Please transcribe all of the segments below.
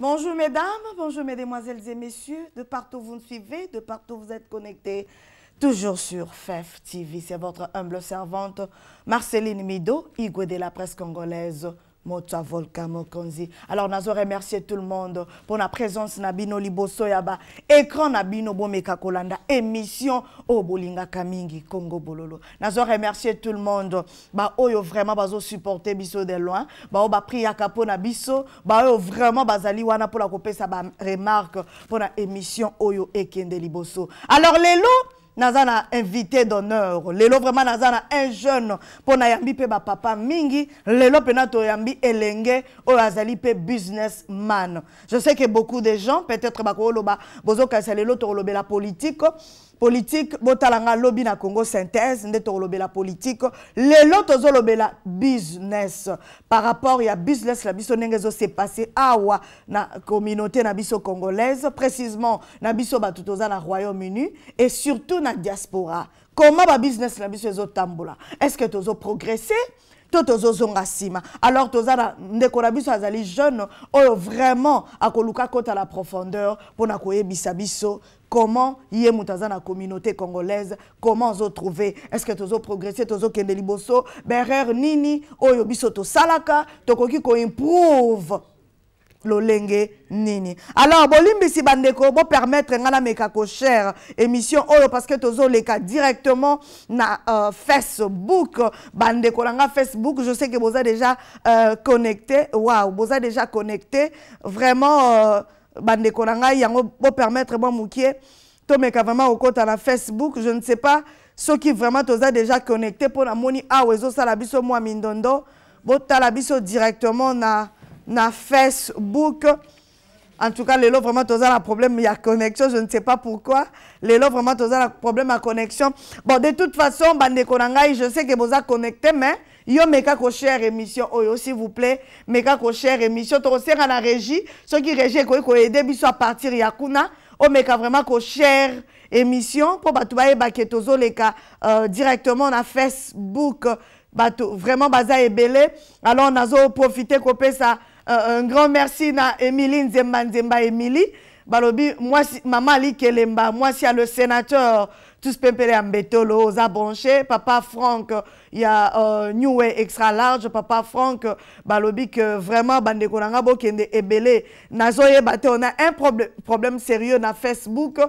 Bonjour mesdames, bonjour mesdemoiselles et messieurs, de partout vous me suivez, de partout vous êtes connectés, toujours sur FEF TV. C'est votre humble servante Marceline Mido, Igwe de la presse congolaise. Motsa Volka Konzi. Alors, nazo remercier tout le monde pour la présence Nabino Liboso Yaba. Écran Nabino Bomeka Kolanda. Émission O Bolinga Kamingi, Congo Bololo. Nazo remercier tout le monde. Ba oyo vraiment, bazo supporter biso de loin. Ba o ba priya kapo na biso. Ba oyo vraiment, bazali wana pour la couper sa ba remarque pour la émission oyo ekende Liboso. Alors, les lots, nazana invité d'honneur lelo vraiment nazana un jeune na yambi pe ba papa mingi lelo pena to yambi elenge o azali pe businessman je sais que beaucoup de gens peut-être bakoloba bozoka lelo to la politique politique botalanga lobby na Congo synthèse ndeto lobela politique lelo tozolobela business par rapport ya business la biso ndenge zo se passé awa na communauté na biso congolaise précisément na biso batutoza na Royaume-Uni et surtout na diaspora comment ba business la biso ezotambola est-ce que tozo progresser to tozozonga nsima alors toza na ndeko na azali jeune oh vraiment koluka kota la profondeur mpona koyebisa biso comment ye mutaza na communauté congolaise comment zo trouver est-ce que tozo progresser tozo kende liboso berrer nini Soto, Salaka, to salaka tokoki ko improve lolenge nini alors bolimbisi bandeko permettre nga meka ko cher émission oyo parce que leka directement na euh, facebook bandeko na facebook je sais que boza déjà euh, connecté vous boza déjà connecté vraiment euh, bandeko na ngai yango bon moukier mokie tomeka vraiment au à la facebook je ne sais pas ceux qui vraiment toza déjà connecté pour la mpo ça awa ezosala biso moi mindondo botala biso directement na, na facebook en tout cas les lelo vraiment toza un problème a connexion je ne sais pas pourquoi les lelo vraiment toza un problème à connexion bon de toute façon bandeko na je sais que vous boza connecté mais yo meka chère émission oyo oh, s'il vous plaît meka chère émission à la régie qui régie ko aider biso à partir yakuna o oh, meka vraiment chère émission mpo ba bayebake leka euh, directement na facebook bato vraiment baza Belé alors nazoprofite kopesa ça euh, un grand merci na Emily nzemba nzemba émilie balobi maman Kelemba, moi si ya le bah, sénateur métal, Ambetolo, oza branché, Papa Franck, il y a euh, New Way Extra Large, Papa Franck, balobi que euh, vraiment, bande konanga bo kende ebele, nazo yebate, on a un problème sérieux na Facebook,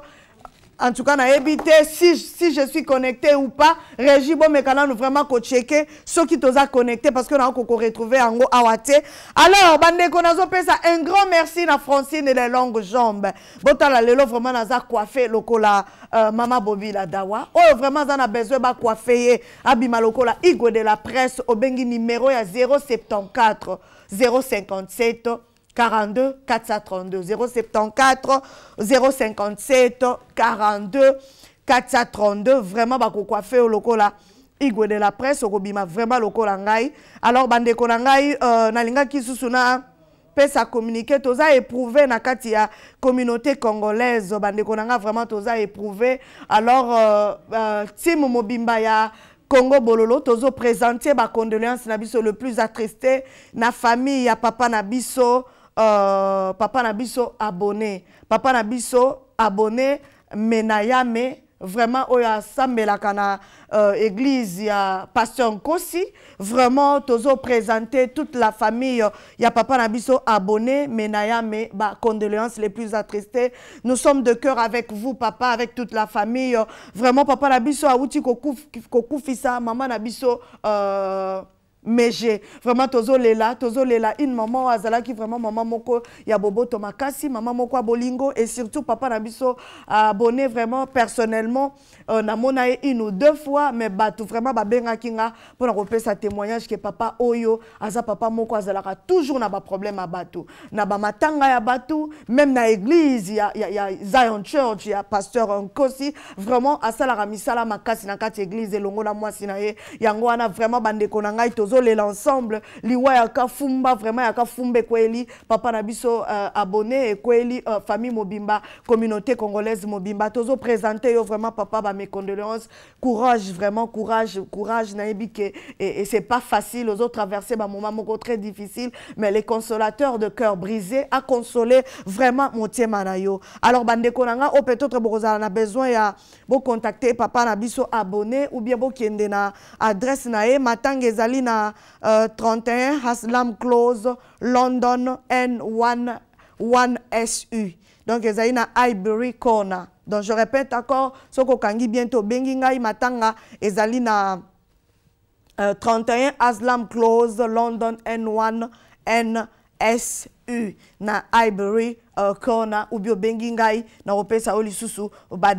en tout cas, on a si, si je suis connecté ou pas. Régis, bon, mais quand on vraiment checker ceux qui a connecté parce que on a retrouver en haut awate. Alors, bande konazo pesa un grand merci na Francine et les longues jambes. Botala lelo vraiment za coiffé lokola euh, mama Bobi la dawa. Oh vraiment on a besoin ba coiffer abima lokola Igo de la presse obengi numéro ya 074 057 42 432 074 057 42 432 vraiment au lokola igwe de la presse vraiment le ngai alors bande ko ngai euh, de la pesa communiquer toza éprouvé na la communauté congolaise bande ko vraiment toza éprouvé alors euh, euh, team mobimba ya Congo Bololo tozo présenter ba condoléances na le plus attristé na famille ya papa n'abiso euh, papa na abonné papa na abonné Menayame, vraiment oya Sambe la euh, église ya pasteur nkosi vraiment présenté toute la famille a papa na abonné Menayame, na les plus attristées nous sommes de cœur avec vous papa avec toute la famille vraiment papa na aouti ko kokufisa mama na euh, mais j'ai vraiment tozo tozo lela, une maman qui vraiment maman moko ya boboto makasi maman moko bolingo et surtout papa nabiso abonné vraiment personnellement euh, namona une ou deux fois mais bato vraiment kinga pour mpona sa témoignage que papa oyo aza papa moko azalaka toujours na problème à bato na matanga ya bato même na église ya, ya, ya zion church ya pasteur nkosi vraiment asalaka misala makasi na kati église elongo na mwasi na ye yango wana vraiment bandeko na ngai tozolela l'ensemble, liwa ya kafumba vraiment ya fumbe kweli papa na euh, abonné kweli euh, famille mobimba communauté congolaise mobimba présenter, yo vraiment papa ba mes condoléances courage vraiment courage courage naibi et, c'est pas facile autres traverser ba moment très difficile mais les consolateurs de cœur brisé a consolé vraiment mon ma alors bandeko nanga o peut-être vous na besoin ya bo contacter papa Nabiso abonné ou bien bo kende na adresse na e matanga 31 Haslam Close London n 1 su Donc, ils ont à Corner. Donc, je répète encore, ce que kangi bientôt, Bengingaï matanga, ils 31 euh, Aslam Close, London N1, NSU, na Highbury euh, Corner, ou bio bengi na repesa o susu.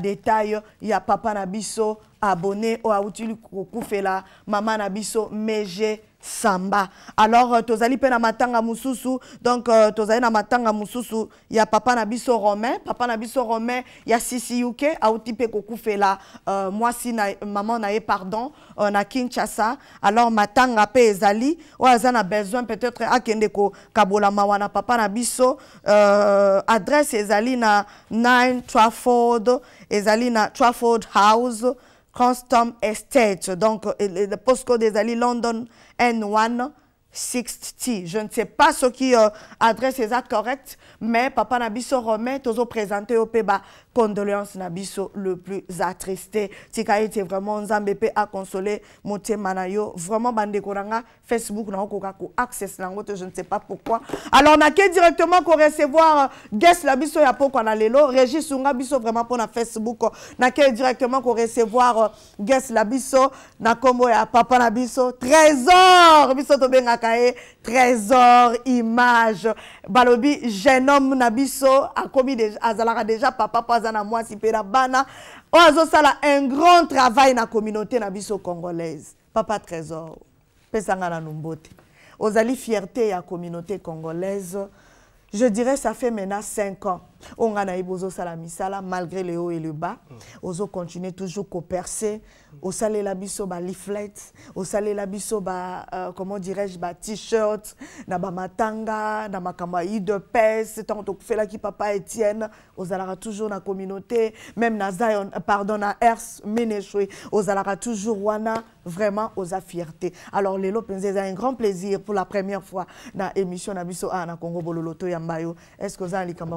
détail, a papa Nabiso abonné au outil kokufela mama nabiso meje samba alors euh, tozali pe na matanga mususu donc euh, tozali na matanga mususu ya papa n'abiso romain papa na biso romain ya sisi a outil pe kufela euh, mwasi na maman na pardon euh, na kinshasa alors matanga pe ezali ou aza na besoin peut-être akende kabola mawana papa na biso adresse ezali na 9 trafford ezali na trafford house Custom Estate, donc le postcode des Alliés, London N1. Je ne sais pas ce qui euh, adresse adresse actes corrects, mais papa Nabiso remet aux présenté au Péba condoléances nabiso le plus attristé tika été vraiment nzambe mpe à consoler na yo vraiment bande na nga facebook na na access te je ne sais pas pourquoi alors ke directement recevoir euh, guest labiso biso ya poko na lelo régis unga biso vraiment n'a facebook nake directement recevoir euh, guest labiso biso na combo ya papa na trésor biso tobengaka ye trésor image balobi jeune homme a komi déjà azalara déjà papa aza na mwasi peu na bana un grand travail dans la communauté na congolaise papa trésor pesanga nanu mbote ozali fierté la communauté congolaise je dirais ça fait maintenant 5 ans on a bozo salamisala malgré le haut et le bas. Ozo continue toujours qu'on percer. Au salé la biso ba leaflet, la biso euh, comment dirais-je ba t-shirt, na ba matanga, na makamba de pèse, tant que fait là qui papa Etienne, aux toujours na communauté, même na Zion euh, pardon na Hers Ménéchoué, aux toujours wana vraiment aux fierté. Alors lelo a un grand plaisir pour la première fois na émission na biso ah, na Congo Bololoto Yambayo. Est-ce que vous allez likamba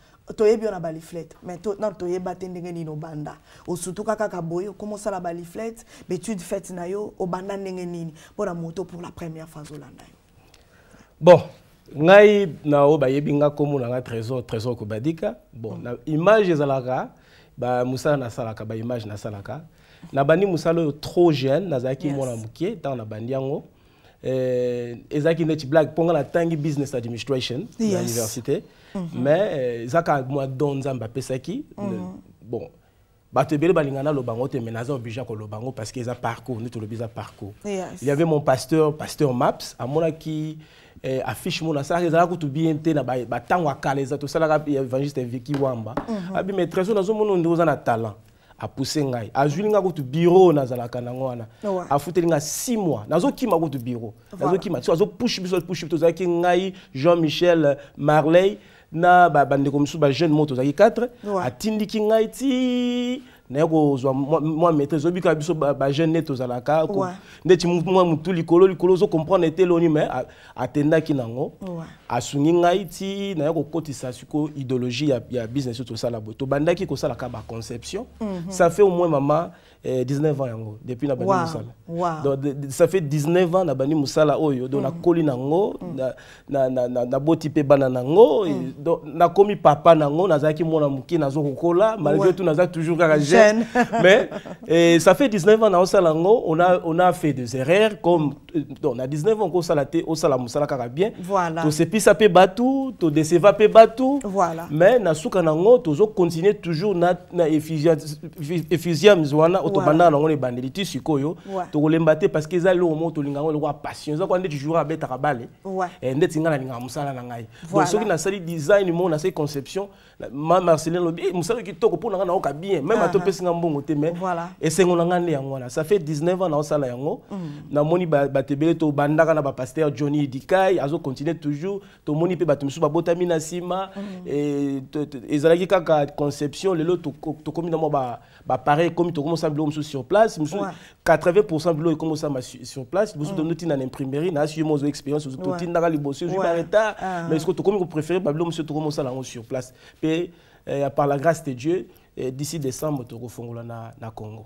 toyebi yo na baliflete mais nano toyeba te ndenge nini obanda osutu kaka ka boye okoma osala baliflete betude fete na yo obanda ndenge nini mpona moto pour la première fois azolanda yo bon ngai na oyo bayebi nga komo na nga trésor trésor kobadika bon na image ezalaka bamosala nasalaka baimage nasalaka nabandi mosala oyo trop jeune nazalaki yes. mwana moke ntango nabandi yango eh, ezalaki neti blague mpo nga natangi business administration yes. na université Mhm. mais eza kaka mwa don nzambe apesaki mhm. bon bato balingana aloba yango te me naza ko koloba yango parce qu'ils a parcours tout le eza parcours il y avait mon pasteur pasteur maps amonaki eh, affiche mona asalaka ezalaka tout bien te na bantango ba, akala eza tosalaka évangéliste viki wamba mm -hmm. abi qui trésor nazomona nde oza na talent pousser ngai a nga kutu bureau la nango wana ouais. afuteli linga 6 mois nazokima kutu bureau nazokima voilà. azopushe biso push ki ngai jean michel marley na bandeko mosusu jeune moto ozalaki 4 atindiki ngai ti naye kozwa mwa maîtrise obika biso bajeune neti ozalaka ndeti mwa motu likolo likolo ozocomprendre mais atenda atendaki nango asungi ngai ti naye sa suko idéologie ya business oyo tosala boye tobandaki kosalaka baconception mhm. ça fait au moins maman 19 eh, ans depuis na musala wow. donc ça fait 19 ans na bani musala oyo oh, donc mm. nango mm. na, na, na, nango mm. donc papa nango nazalaki mwana moke nazokokola malgré tout zaki toujours kaka jeune mais et, eh, ça fait 19 ans on a, on a fait des erreurs comme euh, donc, a 19 ans salaté o des erreurs. kaka bien voilà. des erreurs. on a fait des voilà. mais na suka nango toujours na, na tobanda na ebandeli ti sikoyo tokolemba te parce que eza eloko moko tolinga Ça eloko eh, ya passion eza kuwa ndeti jour abetaka bale ndeti ngai linga musala na ngai donc soki nasali design moko assez conception ma marcelin lobi eh, mosala kitoko mpo na ngai naoka bien même uh-huh. atopesinga mbongo te mais Et na ngai nde yango là ça fait 19 ans naosala yango mm. namoni bato to tobandaka na pasteur johnny azo continue toujours des mpe bato Sima babotami na nsima mm. eh, ezalaki kaka conception tu tokomi na bah pareil comme tu commences à me sur place ouais. 80% de l'eau commence à sur place vous mm. donne une imprimerie na suivi mon expérience vous tout dans les bosser je m'arrête ah, ah. mais est-ce que tu comme vous préférez bah monsieur tu commences à bah, l'avoir sur place et euh, par la grâce de Dieu euh, d'ici décembre tu refongola na na Congo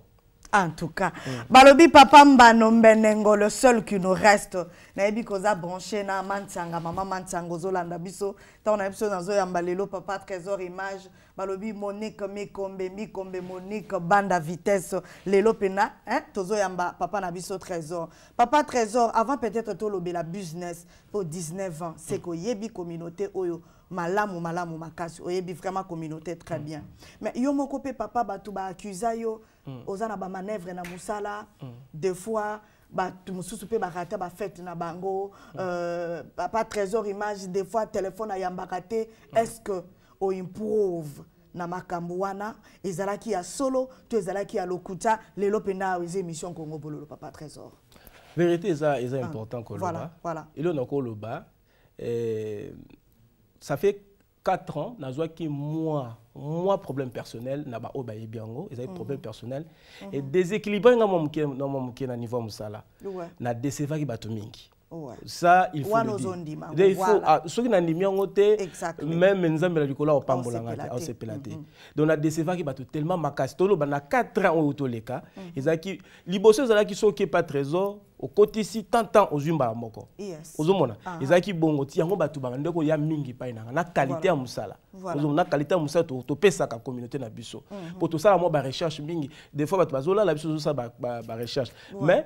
en tout cas mm. balobi papa mbano mbenengo le seul qui nous reste nayebi koza branché na mantianga mama ndabiso. ozolanda biso ntango na biso nazoyamba lelo papa trésor image balobi monique mikombe mikombe monique banda vitesse lelo Pena. hein? yamba, papa na biso trésor papa trésor avant peut-être to la business pour 19 ans c'est mm. yebi communauté oyo malamu malamu makasi oyebi vraiment communauté très mm. bien mais yo moko pe papa ba accusa yo mm. osana ba bamanœuvre na musala mm. des fois souper ba rata ba fête na bango euh, papa trésor image des fois téléphone ayambaka te est ce que oimprove na makambuana wana ezalaki ya solo to ezalaki ya lokuta lelo pe awa eza mission kongo bololo papa trésor vérité ça est ah, important koloba voilà, voilà. encore le euh ça fait 4 ans nazwa ki moi, mwa problème personnel na ba obaye biango ezali mhm. problème personnel et déséquilibre nga mwa moke na mwa moke na niveau musala na décevoir ki bato mingi ça, il faut le dire. De, il faut, voilà. ceux qui n'ont pas de même Nzambe la Likola, on pas on s'est pélaté. Donc, on a des sévères qui battent tellement macasse. Tolo, on a 4 ans au Toléka. Ils ont qui, les ils là qui sont qui pas trésor, au côté si tant tant aux humains moko. Yes. Aux hommes, ils ont qui ah. bon, bat tout battu bandeko, il y a mingi pas na, na qualité à musala. On a qualité à musala, to to pesa ka communauté na biso. Mm-hmm. Pour tout ça, moi, bah recherche mingi. Des fois, bah tu vas là, la biso ça, bah bah recherche. Mais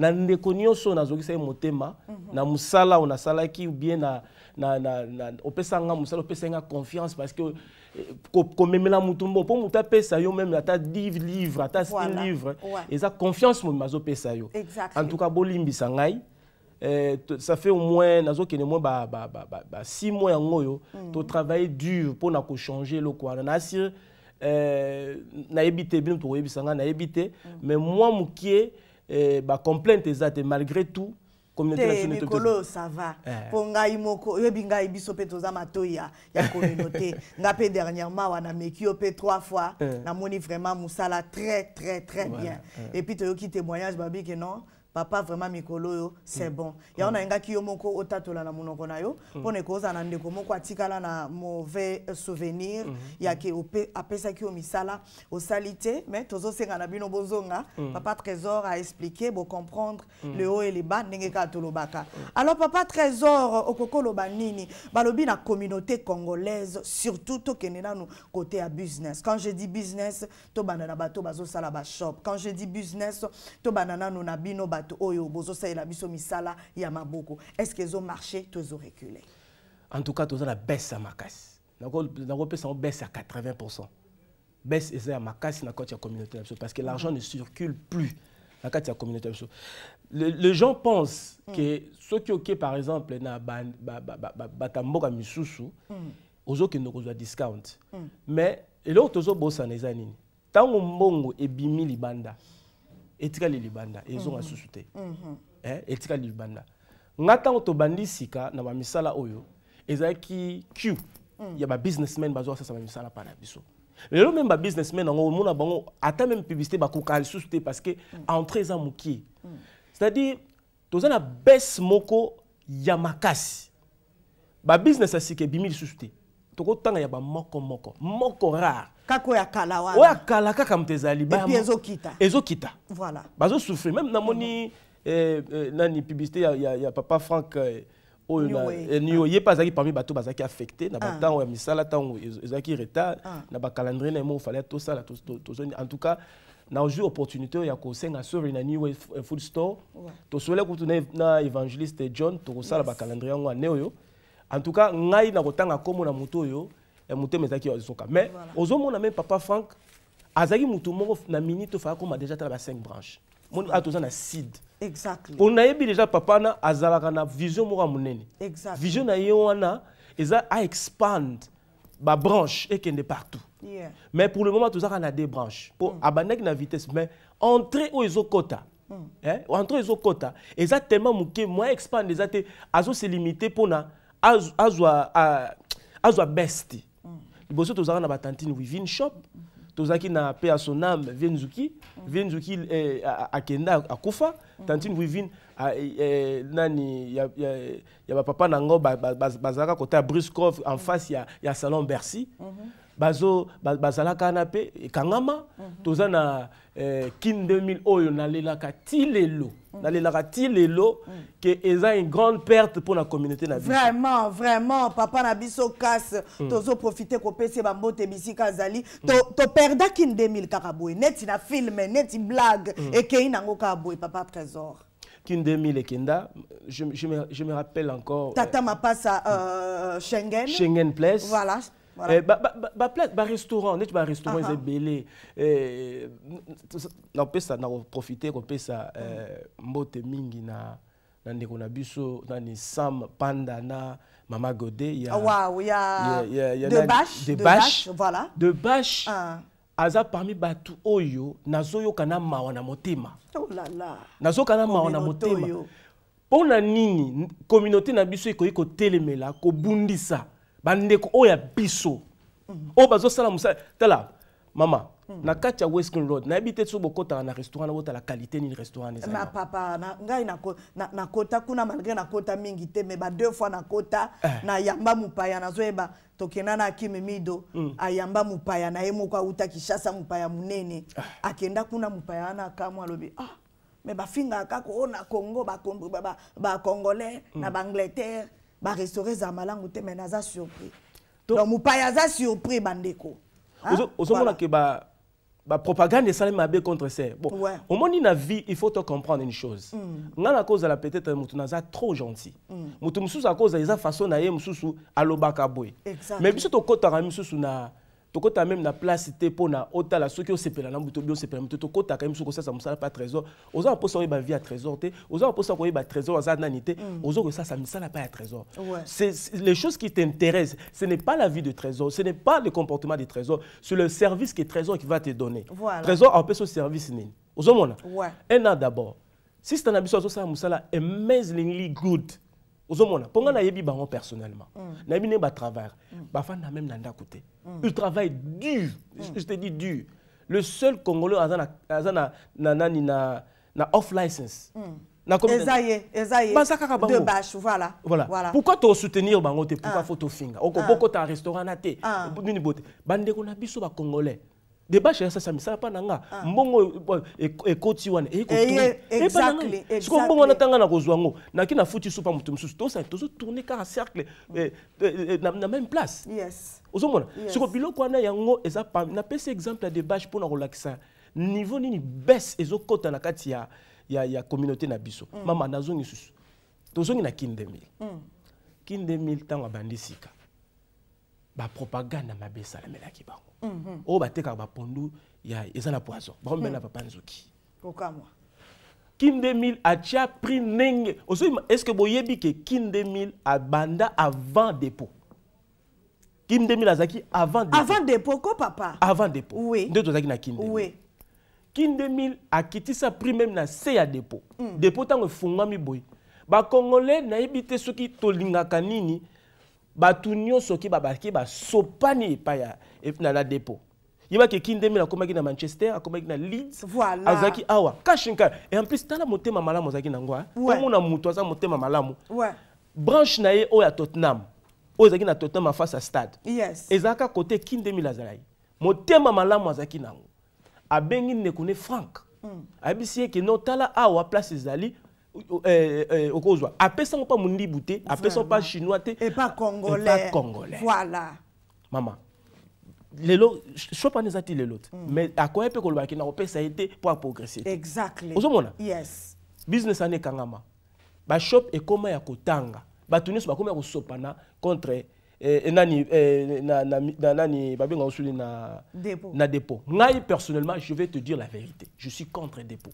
na ndeko nyonso nazongisa ye motema mhm. na mosala oyo ou bien na, na, na, na opesa nga musala opesa nga confiance parce que eh, komemela motu mbo mpo motu apesa yo meme ata 10 livre ata 6 voilà. livre ouais. eza confiance momema azopesa yo en tout cas bolimbisa ngai Euh, ça fait au moins nazokende moins ba, ba, ba, ba, ba six mois yango tu mm dur pour dur changer kochange eloko wana nasi euh, na eh, te bino tokoyebisa ngai na te mm -hmm. mais mwa mokie eh, bah bacomplainte eza Et malgré tout te ça va. Ponga eh. imoko, yebinga moko pe ngai biso mpe toza matoi ya, ya nga mpe dernièrement wana nameki yo trois fois eh. moni vraiment l'a très très très bien Et puis et puis toyoki témoignage que non papa vraiment mikolo yo c'est mm. bon yango nayengaki yo moko otatola na monoko na yo mpo mm. na ekozala na ndeko moko atikala na mauvais euh, souvenir mm. yake ki yo misala osali salité. mais tozosenga na bino bozonga papa trésor a expliqué pour comprendre le haut et le bas ndenge kaka tolobaka alors papa trésor okoki oloba nini balobi na communauté congolaise surtout tokende nanu côté ya business quand je dis business to banana bato ba shop. quand je dis business tobanda banana, na bino ba bato oyo bozosalela biso misala ya maboko est-ce que marché to ezorecule en tout cas tozo la baisse ya makasi nakopesa yango baisse à 80 baisse eza ya makasi na kati ya communauté parce que l'argent ne circule plus na kati ya communauté na biso gens pensent mm. que qui oke par exemple na bato ya mboka misusu mm. ozokende kozwa discount mm. mais eloko tozobosana eza nini tango mbongo ebimi libanda mm. etikali libanda ezonga mhm. susu te mhm. eh, etikali libanda nga ntango tobandi sika na bamisala oyo ezalaki q mm. ya babusinessman bazwaka sasa bamisala pa na biso lelo meme babusinessman yango omona bango ata meme publicité bakokaka lisusu te parce que mm. entrée eza mokie mm. c'est-à-dire toza na bese moko ya makasi babusiness ya sika ebimi lisusu te tokotanga ya bamoko moko moko rare kaka oyo akala wana oyo akala kaka moto ezali epi voilà même namoni moni, eh, eh, nani publicité ya, ya, papa frank eh, oyo niyo eh, ye parmi bato bazaki affecté na ah. ou ya misala ntango ezalaki retard ah. na calendrier na fallait tout ça. en tout cas nazwi opportunité oyo ya kosenga sœuvre na new food store tosole kutu na évangéliste john tokosala bacalendrier yango ane oyo en tout cas ngai nakotanga nkombo na moto yo. Eh, motema son ezoka mais a même papa frank azalaki motu moko na minute ofaya m'a déjà tala ba 5 branche moni tous toza na On a eu déjà papa na azalaka na vision mo ya Exact. vision na ye wana eza aexpande babranche ekende partout yeah. mais pour le moment tozalaka na des branches pour mm. na vitesse mais entrer oyo ezokɔta mm. eh? entrée ezokɔta eza tellement moke moya expande eza te azoselimite azo azwa az, az, az, az, az, az, az, besti liboso tozalaka na batantine wivin shop tozalaki na pe à son âme vienzuki vienzuki Kenda eh, akenda akufa tantine wivin eh, nani ya, ya, nango bazalaka ba, ba, ba, en face y a salon bercy bazo bazalaka wana mpe ekangama mhm. toza na eh, kin 2000 oyo nalelaka ti lelo mhm. nalelaka ti lelo mhm. ke eza une grande perte pour la communauté na biso vraiment vraiment papa na biso kase tozoprofite kopesa bambote bisika to toperda kin 2000 kaka neti na film neti blague ekei nango kaka boye papa trésor Kin 2000 et Kenda, je, je, me, je me rappelle encore. Tata euh, Mapasa euh, Schengen. Schengen Place. Voilà, Eh, barestaurant neti barestaurant eza ah, ah. ebele eh, nakopesa nakoprofite kopesa eh, mbote mingi na na ndeko na biso nani sam panda na mama gode de bache ah. aza parmi bato oyo nazoyoka na mawa na motema oh nazoyoka na mawa na motema mpo na nini communauté na biso ekoki kotelemela kobundisa bandeko oyo ya biso oyo bazosala mosala tala mama hmm. na kati ya western road nayebi te so bokotaka na restaurant na botala kalite nini restaurant eza papa ngai nakota kuna malgré nakota mingi te mais badeux fois nakota eh. nayamba mopaya nazoyeba tokenda na akime mido hmm. ayamba mopaya na ye moko auta kishasa mopaya monene eh. akenda kuna mopaya wana akamwa alobi ah mais bafingaka kaka oyo hmm. na congo bacongolais na baangleterre barestaure ezala malamu te mai naza surpris donc mopaya aza surpris bandeko hein? ozomonake voilà. bapropagande ba esalemi mabé contre ça. bon au ouais. omoni na vie il faut to comprendre une chose ngai mm. nakozala peut-être motu naza trop gentil motu mm. mosusu akozala eza façon na ye mosusu alobaka boye mais biso tokɔtaka misusu na tokota même na place te mpona otala soki osepela na moto biosepela moto tokotaka ça ça osasa mosala pas trésor oza mposa koyeba vie à trésor te oza mposa koyeba trésor aza nani ça ça ne misala pas à trésor C'est les choses qui t'intéressent ce n'est pas la vie de trésor ce n'est pas le comportement de trésor c'est le service que trésor qui va te donner voilà. trésor apesa service nini ozomona ouais. un an d'abord si stana biso azosala ça amaze amazingly good ozomona na yebi bango personnellement na mm. nayebi ne mm. fan na même na ndako côté. Mm. il travaille dur je te dis dur le seul congolais aza na nani na na off license baza Voilà, voilà. pourquoi soutenir bango te pourquoi ah. Oko ah. boko ta restaurant na te ah. nini bote bandeko na biso Congolais. débat chez ça ça misala pa nanga mbongo ekoti wana ekotoyesiko mbongo wana ntanga na kozwa yango naki nafuti supa moto mosusu tosa tozotourne kaka cercle na même place ozomona siko biloko wana yango eza napesi exemple ya débage mpona kolakisa niveau nini bese ezokota na kati ya, ya, ya communauté na biso mm. mama nazongi susu tozongi na kin 2000 mm. kin 2000 ntango abandi sika bapropagande mabe esalamelaki bango Mhm. oyo batekaka bapondu ya eza na poison bakombela hmm. papa nzoki kokamwa kinde mil atia prix ndenge osoyima est ce que boyebi ke kinde mil abanda avant dépôt kinde mil azalaki avant dépôt. avant dépôt ko papa avant dépôt oui. nde tozalaki na kinde oui. kinde mil akitisa prix même na se ya dépôt mm. dépôt ntango efungwami boye bakongolais nayebi te soki tolingaka nini bato nyonso oki babaki basopani epai na la dépôt yebaki kindembe akomaki na manchester akomaki na leeds voilà. azalaki awa kashinka e en plus tala motema malamu azalaki nango ouais. tomona moto aza motema malamu ouais. branche na ye oyo ya tottenham oyo ezalaki na tottenham afase ya stade yes. ezalaka kote kindembe azalaki motema malamu azalaki nango abengi ndeko ne frank mm. ayebisi ye ke no tala awa place ezali Eh, eh, okozwa apesango mon mondibu te apesango pas chinois et epa congolais voilà mama lelo shop wana eza ti lelo te mm. mais quoi akoya mpe kolobaki na kopesa ye te mpo aprogresse exactly ozomona yes business kangama, Ba shop bashop ekoma ya kotanga bato ba bakoma ya sopana contre eh, nani nani babenga osuli na dépôt na dépôt Moi personnellement je vais te dire la vérité je suis contre dépôt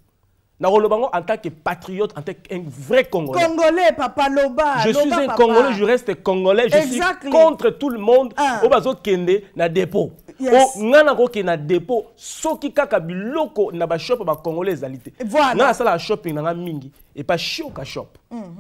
en tant que patriote, en tant qu'un vrai Congolais. Congolais, papa Loba. Je suis un Congolais, je reste Congolais. Je suis contre tout le monde. Ah. Au na dépôt. Yes. Nga na na dépôt. kaka biloko na ba shop ba Congolais je Voilà. sala shopping na mingi. Et pas shop. Mhm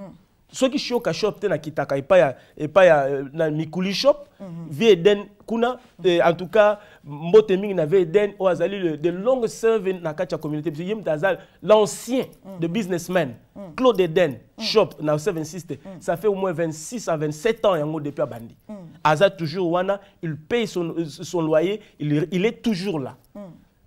soki shoka shop kitaka et pas ya pas ya euh, na mikuli shop mhm. vie eden kuna euh, en tout cas mbote mingi na vie eden o azali de longue serve na kati communauté Parce que l'ancien mhm. de businessman mhm. claude eden shop na 76 ça fait au moins 26 à 27 ans yango depuis à bandi azal toujours wana il paye son, euh, son loyer il, il est toujours là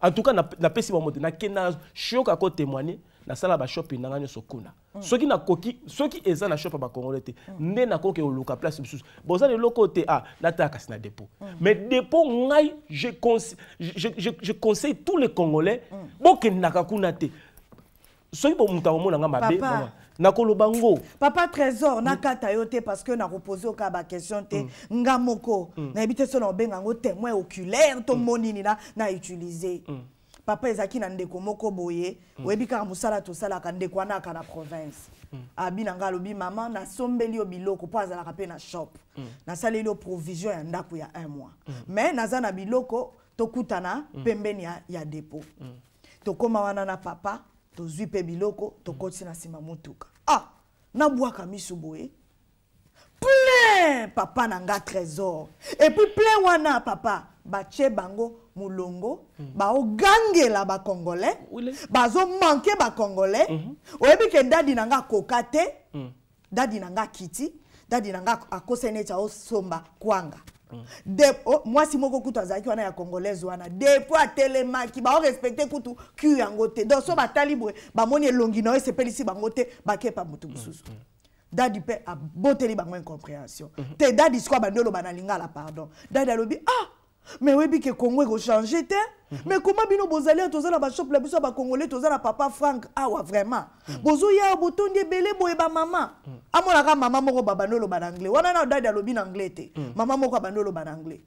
en tout cas napesi na bango te nakenda shoka côté témoigner nasala bashopping na nga nyonso kuna soki nakoki soki eza na shop ya bacongolais te nde nakoki koluka place mosusu boza leloko te ah natala kasi na dépôt mais dépôt ngai je, je, je, je conseille tous les congolais bokendaka kuna te soki moto akomona nga mabe nakoloba ngo papa trésor nakata yo te parce que nakopose yo kaka baquestion te mm. nga moko mm. nayebi te so na obenga yango témoin oculaire to mm. monini na na utilize mm. papa ezalaki na ndeko moko boye mm. oyebi kaka mosala tosalaka ndeko wana aka na province mm. abi na ngai alobi mama nasombeli yo biloko mpo azalaka mpe na shop mm. nasaleli yo provision ya ndako ya un mois mm. me naza na biloko tokutana mm. pembeni ya, ya depo mm. tokóma wana na papa tozwi mpe biloko tokoti na nsima motuka ah nabwaka miso boye plein papa na nga trésor epuis plein wana papa batie bango molongo baogangela bacongolais bazomanke bacongolais mhm. oyebi ke dadi na nga akoka te mhm. dadi na nga akiti dadi na nga akosani ete aosomba kwanga Oh, mwasi moko kutu azalaki wana ya congolaise wana depuis atelemaki baorespecte kutu ku yango te donc so batali boye bamoni elongi na yo esepelisi bango te bakepa motu mosusu mm -hmm. dadi mpe aboteli bango incompréhension mm -hmm. te dadi sikoyo abandi oloba nalinga ala pardon dadi alobi ah mais oyebi ke congo ekochange mhm. te mais koma bino bozali toza na bashope na biso ya bacongolais toza na papa frank awa ah vraiment bozoya botondi ebele boye bamama amonaka mama moko babandi oloba na anglais wana na dadi alobi na anglais te mama moko abandi oloba na anglais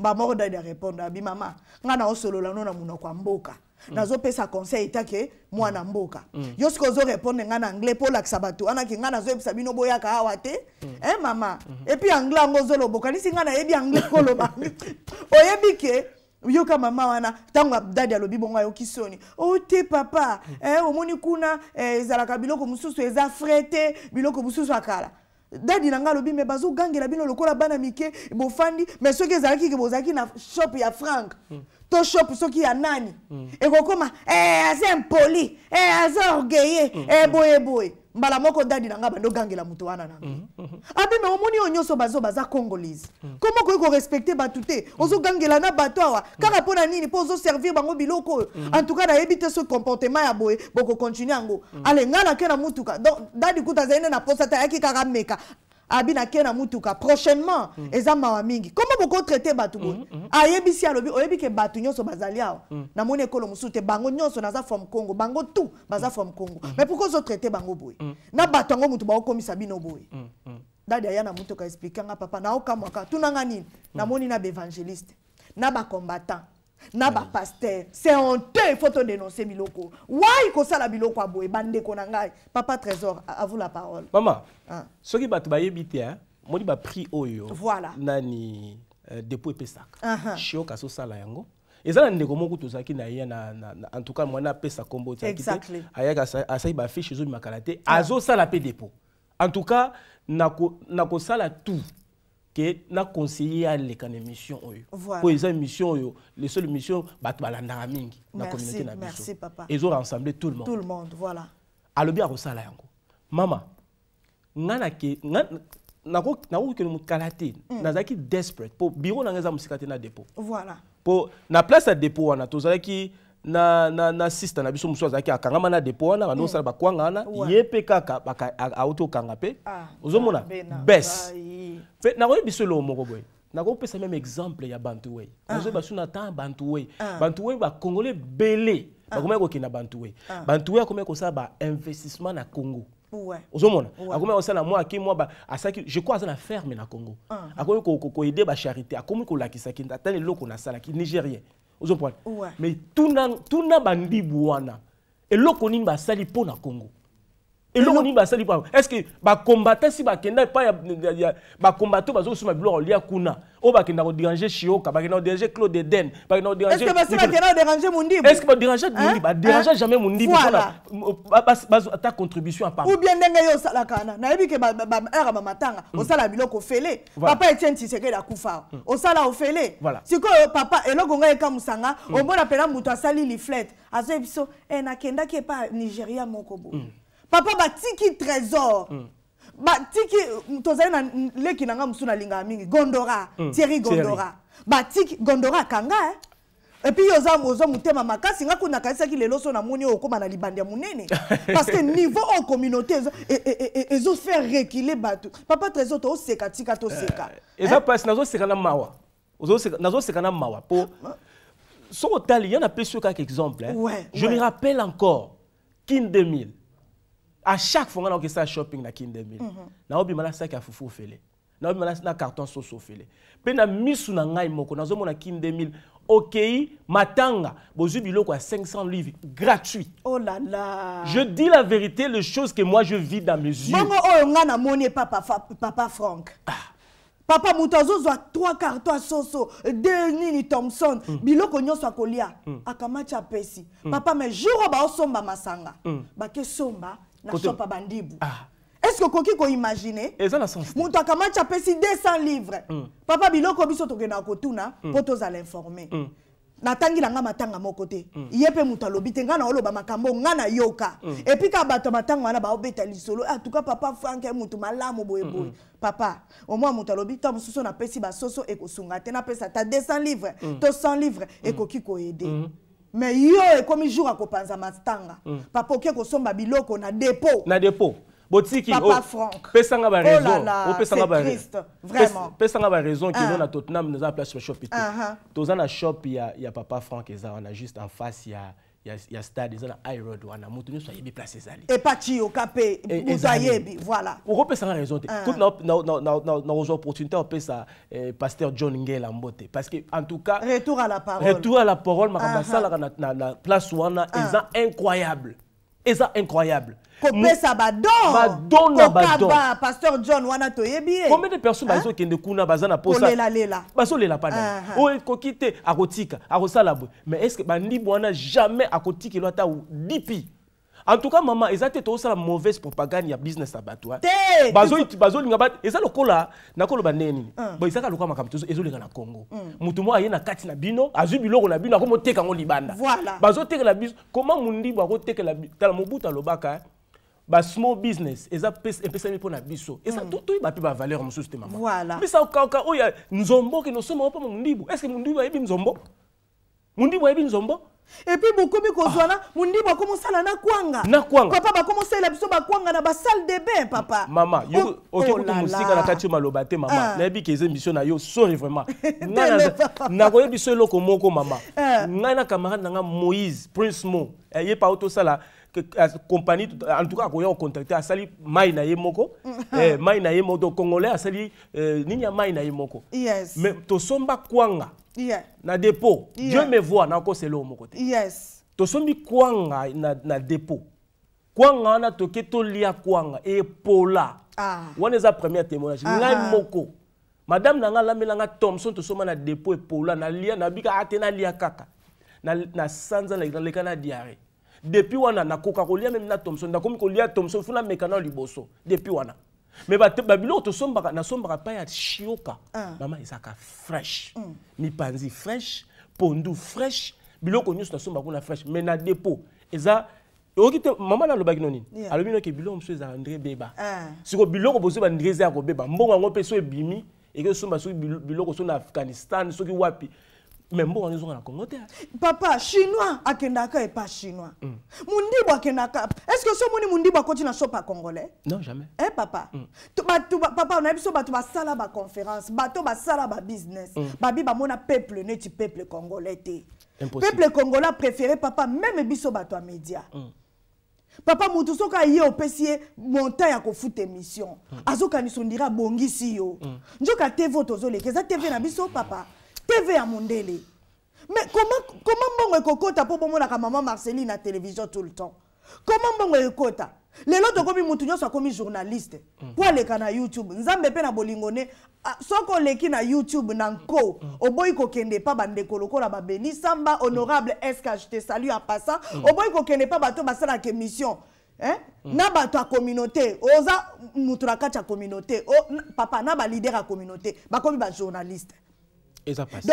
mbamoko dadi arépondre abi mama ngai naosolola no na monoko ya mboka Mm. nazopesa conseil etake mwana mm. mboka mm. yo soki ozorépondre ngai na anglais mpo olakisa bato wana ke ngai nazoyebisa bino boyaka awa te e mama mm-hmm. epuis anglais yango ozoloba okanisi ngai nayebi anglais koloba oyebi ke yoka mama wana ntango abdadi alobi bongo ayoki soni o te papa eh, omoni kuna eh, ezalaka biloko mosusu eza frai te biloko mosusu akala dadi na ngai alobi me bazogangela bino lokola bana mike bofandi mais soki ezalaki ke bozalaki na shop ya frank mm. toshopu soki ya nani mm. ekokóma eh, aza impoli eh, aza orgueye mm. eh, boyeboye mbala moko dadi na ngai bandogangela moto wana na ngai mm. abime omoni oyo nyonso bazo baza congolise komo okoki korespecte bato te ozogangela na bato awa kaka mpona nini mpo ozoservir bango biloko oyo antuka nayebi te soki comportement ya boye bokokontinue yango ale ngai nake na motuka donc dadi kuta azali nde na posa te ayaki kaka meka abi nake na mutuka prochainement mm. eza mawa mingi koma bokotraite bato boye mm, mm. mm. ayebisi alobi oyebi ke bato nyonso bazali awa mm. namoni ekolo mosusu te bango nyonso naza from congo bango tu baza mm. from congo mm. mais pourkui ozotraite bango boye mm. na bato yango motu baokomisa bino boye mm. mm. dadi aya na mutuka explike nga papa naokamwaka tunanga nini mm. namoni na baévangéliste na bacombattant naba ah. pasteur c'est honteux il faut te dénoncer biloko wai kosala biloko aboye bande na ngai papa trésor à vous la parole Maman. mama ah. soki bato bayebi te ba pri oyo voilà. nani euh, dépôt epesaka uh -huh. Ah. kaso sala yango eza na ndeko moko tozalaki na en tout cas moi apesa kombo tiaki te ayaki asali bafiche ezobimaka na ah. Azo sala mpe dépôt en tout cas sala tout ke na ya à na mission oyo voilà. po eza émission mission lesolo émission bato balandaka mingi na communauté na biso rassemblé tout le monde, tout le monde voilà. alobi akosala yango mama que nous nakokende mokala na mm. nazalaki desperate pour biro na nga eza mosika te na dépôt voilà. pour na place à dépôt wana tozalaki na, na, na siste na biso mosusu azalaki akangama na depo wana bando osala mm. bakwanga wana ye mpe kaka auti okanga mpe ah, ozomona ah, bes mpe nakoyebi biso eloo moko boye nakopesa meme exemple ya bantu wei ah. nazoyeba biso na temps bantu wei bantu wei bakongole ebele bakomaki kokenda bantu wei bantu wei akomaki kosala bainvestissement na congo ozomona akomi kosala mwa aki mwa asalaki je crois aza na ferme na congo akomi koyede bacharité akomi kolakisaki ata leloko nasalaki nigérien ozoprendre mais tuna bandibu wana eloko nini basali mpo na congo eloko est-ce que estce bacombatant si bakenda epai bacombatant bazosoma biloko kolia kuna dérangé bakenda koderange shioka a dérangé claude eden bakenda koderangebakendaaderange mon baderange mondi baderange jamais Voilà. mpona ta contribution part. ou bien ndenge que osalaka wana nayebi ke au bamatanga osala biloko ofele papa etienne au akufa Voilà. Si sikoyo papa et eloko ngai ekamusanga omona mpena moto asali liflete azoyebi qui est pas nigeria moko boye papa batiki trésor mm. batiki tozali na leki na nga mosusu nalingaka mingi gondora mm. tieri gondora batiki gondora akanga eh? epuis yo oza, oza motema makasi nga kuna akanisaki lelo so namoni oyo okóma na libanda ya monene parce que niveau oyo communauté ezofaire e, e, e, e rekile bato papa trésor tooseka tika toseka uh, eza eh? mpasi nazoseka na mawa nazoseka na mawa mpo ah. soki otali ye napesi yo kaka exemple eh? ouais, je ouais. me rappelle encore kin 2000 À chaque fois a shopping na kinde mil mhm. na obi mala sac na obi mala na carton soso fele pe na misu na ngai moko na kinde mil matanga biloko 500 livres gratuit oh là là je dis la vérité les choses que moi je vis dans mes yeux bongo oh, nga na papa papa frank ah. papa Moutazo trois cartons soso Deux nini thompson mm. biloko nyonso mm. mm. papa me jour masanga ke nachopa bandibu ah. que okoki koimagine eza na sens macha pesi 200 livres. mm. papa biloko biso tokendaka kotuna mpo mm. tozala informe natangi mm. na nga matanga mokote. te mm. ye mpe moto ngana te ngai na oloba makambo ngai nayoka mm. epi na bato matanga wana ah, En lisolo cas papa frank mutu malamu boyeboye mm -mm. papa omwa moto na pesi ba soso basoso ekosunga tena pesa ta 200 livre mm. to livre mm. ekoki koyede mm. me yo ekomi jour akopanza mastanga mm. papa okie kosomba biloko na depo na depo botiki oh, pesanga baraisonopesanga baraison baraison keno na tottenham naza na place shop ete ah, ah. toza na shop ya, ya papa frank eza wana juste en face ya y a stade a na high road il y a ayebi place ezali epati okape au ayebi voilà okopesanga raison te hein. nos koti nakozwa opportunité apesa ça eh, pasteur john en beauté. parce que en tout cas retour à la parole retour à la parole ma uh la la na, na, place wana ah. incroyable C'est incroyable kopesa badon kokaba pasteur john wana toyebi ye combien de personnes hein? bazokende la baza na posakolalela bazolela pana hein, hein. oyo ekoki te akotika akosala boye mais est-ce estce bandimbu wana jamais akotikelwa ata dipi en tout cas mama eza te tozosala mauvaise propagande ya business na bato bazolinga ba eza lokola nakoloba ndenge nini bo ezaka lokola makambo ezoleka na congo motu moko aye na kati na bino azwi biloko na bino ka akomotekango libanda bazotekela biso koma mondibo akotekela tala mobutu l'obaka. ba small business eza epesami mpona biso eza mm. toyeba mpe bavaleur mosusu te mama bisa okawuka oyo nzombo okende osomba mpo mondibu estce mondibu ayebi nzombo mondibu ayebi nzombo epuis bokomi kozwana mondibu akomosala na kwanga na kwanga papa bakomosalela biso bakwanga na basale de bain papa mama oh, okekutu oh mosika na kati yo maloba te mama ah. nayebi ke eza émission na yo sori vraiment nakoye biso eloko moko mama ah. ngai na camarade na nga moïse prince mo eh, ye pa otosala compagnie en tout cas akoya kocontacte asali mai na ye moko mm. eh, mai na ye moko donc congolais asali eh, nini ya mai na ye moko yes. mais tosomba kwanga yeah. na dépôt yeah. dieu me voi nakosela oyo moko te yes. tosombi kwanga na, na dépôt kwanga wana toke tolia kwanga epola ah. wana eza première témoignage ah. ngai ah. moko madame na nga alamelanga thomson tosoma na dépôt epola nalia nabika ate nalia kaka na, na sanza na leka na diarrhée depuis wana nakoka kolia meme na thomson nakomi kolia thomson funa meka nao liboso depuis wana me babiloko tosombaka nasombaka epai ya shioka ah. mama ezalaka freshe mm. mipanzi freshe pondu freshe biloko nyonso nasombaka kuna freshe me na dépôt eza oyoki te mama nalobaki no nini yeah. alobi noke biloko mosusu ezalaka ndire beba ah. siko biloko bozo bandire eza ya kobeba mbongo yango mpe so ebimi ekoki osomba soki biloko so na afghanistan soki wapi bon mboka nozonga na congo hein? papa chinois akendaka pas chinois mm. mundibo est ce que so moni mundibo akoti na sopa congolais non jamais Eh, papa mm. bato papa onayebi biso bato la baconférence bato basala babusiness business, mm. babi mona peuple tu peuple congolais t'es. peuple congolais préféré papa Même biso bato toi média mm. papa motu soki aye au ye montan ya kofuta émission mm. azokanisa bongi abongisi yo mm. te vote tv tozoleka eza tv na biso papa tv ya mondele mais comment comment mbongo ekokota mpo bomonaka mama marceline na télévision tout le temps comment mbongo ekokota lelo tokomi motu nyonso akomi journaliste mpo mm. aleka na youtube nzambe mpe na bolingo ne ah, soki oleki na youtube na nko mm. oboyi kokende epa bandeko lokola babeni samba honorable mm. sk te salu ya passa oboyi kokende epa bato basalaka émission Eh? Mm. na bato ya communauté oza moto na kati ya communauté o, papa na balider ya communauté bakomi bajournaliste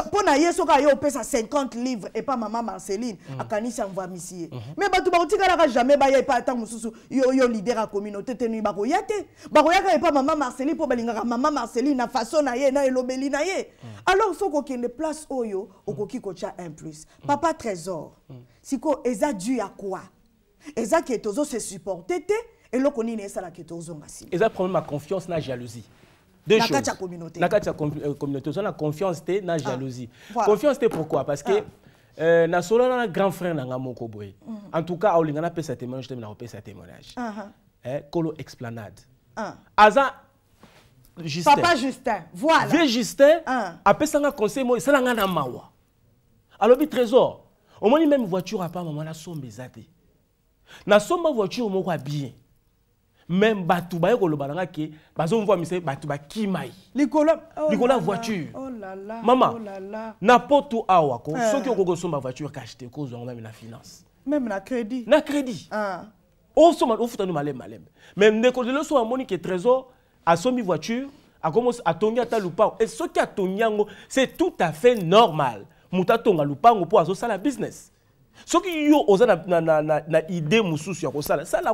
mpo na ye soki aye opesa 50 et pas maman marceline mm. akanisi anvamisi mm-hmm. Mais bah tu me bato bakotikalaka jamais baya epa ntango mosusu yo, yo leader à communauté tenui bakoya te bakoyaka pas maman marceline mpo balingaka maman marceline na façon na ye na elobeli na ye mm. alors soki okende place oyo okoki kotya un plus mm. papa trésor Si mm. sikoyo eza du ya kwa eza ke tozose supporte la qui est aux autres nsima eza problème ma confiance na jalousie deux choses. La communauté. La euh, communauté. On a confiance, la jalousie. Ah. Confiance, pourquoi Parce que ah. euh, na solo na grand frère na nga moko mm -hmm. en tout cas aolinga na pesa témoignage temi na pesa témoignage uh -huh. Ah. eh colo explanade uh aza Justin. Papa Justin, voilà. Vieux Justin, uh -huh. ça conseil, moi, ça n'a mawa. Alors, le trésor, au moins, même voiture à part, maman, la somme, les Na somme, voiture, au moins, bien même bato baye koloba nanga ke bazomvwa mise bato bakimai likolo oh likolo ya voiture oh mama oh na poto awa ko eh. soki okokosomba voiture kachete kozwanga même na finance même na crédit na crédit ah osoma ofutani malembe malembe me ndeko lelo so amoni ke trésor a asombi voiture a akomosi atongi ata lupango et soki a tonyango c'est tout à fait normal muta tonga lupango mpo sala business soki yo oza na, na, na, na, na idée mosusu ya kosala sala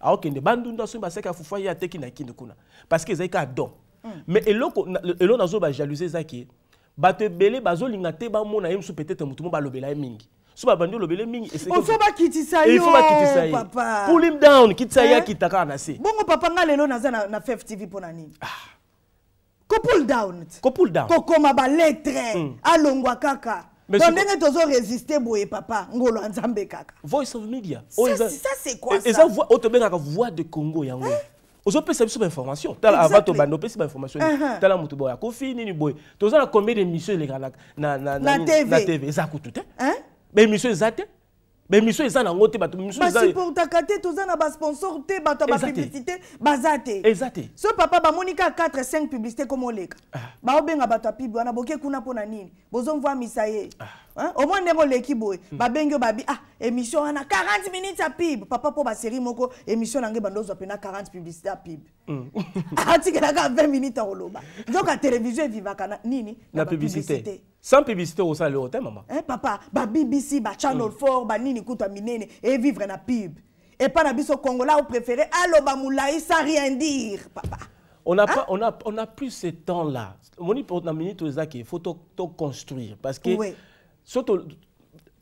aokende bandunda soki basaki afufu ye ateki na kinde kuna parce que ezali kaka don mm. mais eloko eloko nazo bajaluse ezaki bato ebele bazolinga te bamona ye mosu peut-être motu mo balobela ye mingi so babandi olobele mingi ofo bakitisa eh, yofo bakitisa ye pull him down kitisa ye eh? akita kaka na se bongo papa nga lelo naza na fef tv mpo na nini ah. kopull down kopul down kokoma baletre mm. alongwa kaka donc ndenge tozo résister boye papa ngolo voice of media ça oh, c'est quoi ça eza voix la voix de congo yango eh? ozopesa biso bainformation tala avant ah, tobanda opesi bainformation uh-huh. tala moto boye akofi nini boye la combien na tv bemission eza nango te bato basupportaka te toza na basponsor te bato ya bapublicité baza te eza te so papa bamoni ka 4 5 publicité koma oleka ah. baobenga bato ya pibi wana boke kuna mpo na nini bozomvwa misa ye ah. Hein? Au moins, nengo l'équipe boy. Hmm. babengo babi ah émission ana 40 minutes à pib. Papa pour la série moko émission nange bandozo pena 40 publicité à pib. Article na 20 minutes à roloba. Donc la télévision vivaka nini la publicité. Sans publicité au salon hôtel maman. Hein papa, ba BBC, ba Channel 4, hmm. ba nini Kouta minene et vivre na pib. Et pas na biso là, ou préféré ba moulai ça rien dire papa. On n'a hein? on a, on a plus ce temps-là. Moni pour na minute, il faut tout construire. Parce que soto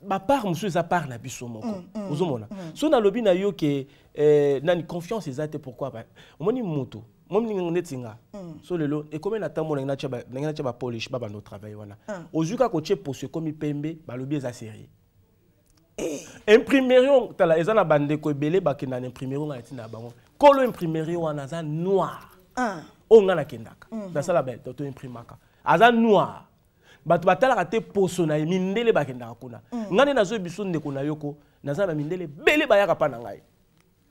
part par ça part mm, mm, mm. na biso moko ozomona so lobby na yo ke eh, nani confiance eza pourquoi ba moni moto mo mninga neti so lelo ekomi na ba polish ba ba no travail wana ozwi kaka pour ce comme pembe bah, lobby eh. eza série imprimerion ta la ezana bandeko ebele bakenda na imprimerio nga na ntina na bango kolo imprimerion wana za noir ah. oyo nga nakendaka mm-hmm. nasala bato imprimaka aza noir bato batalaka te poso na ye mindele bakendaka kuna mm. ngai nde nazoyi biso ndeko na yoko naza na mindele ebele bayaka mpa na ngai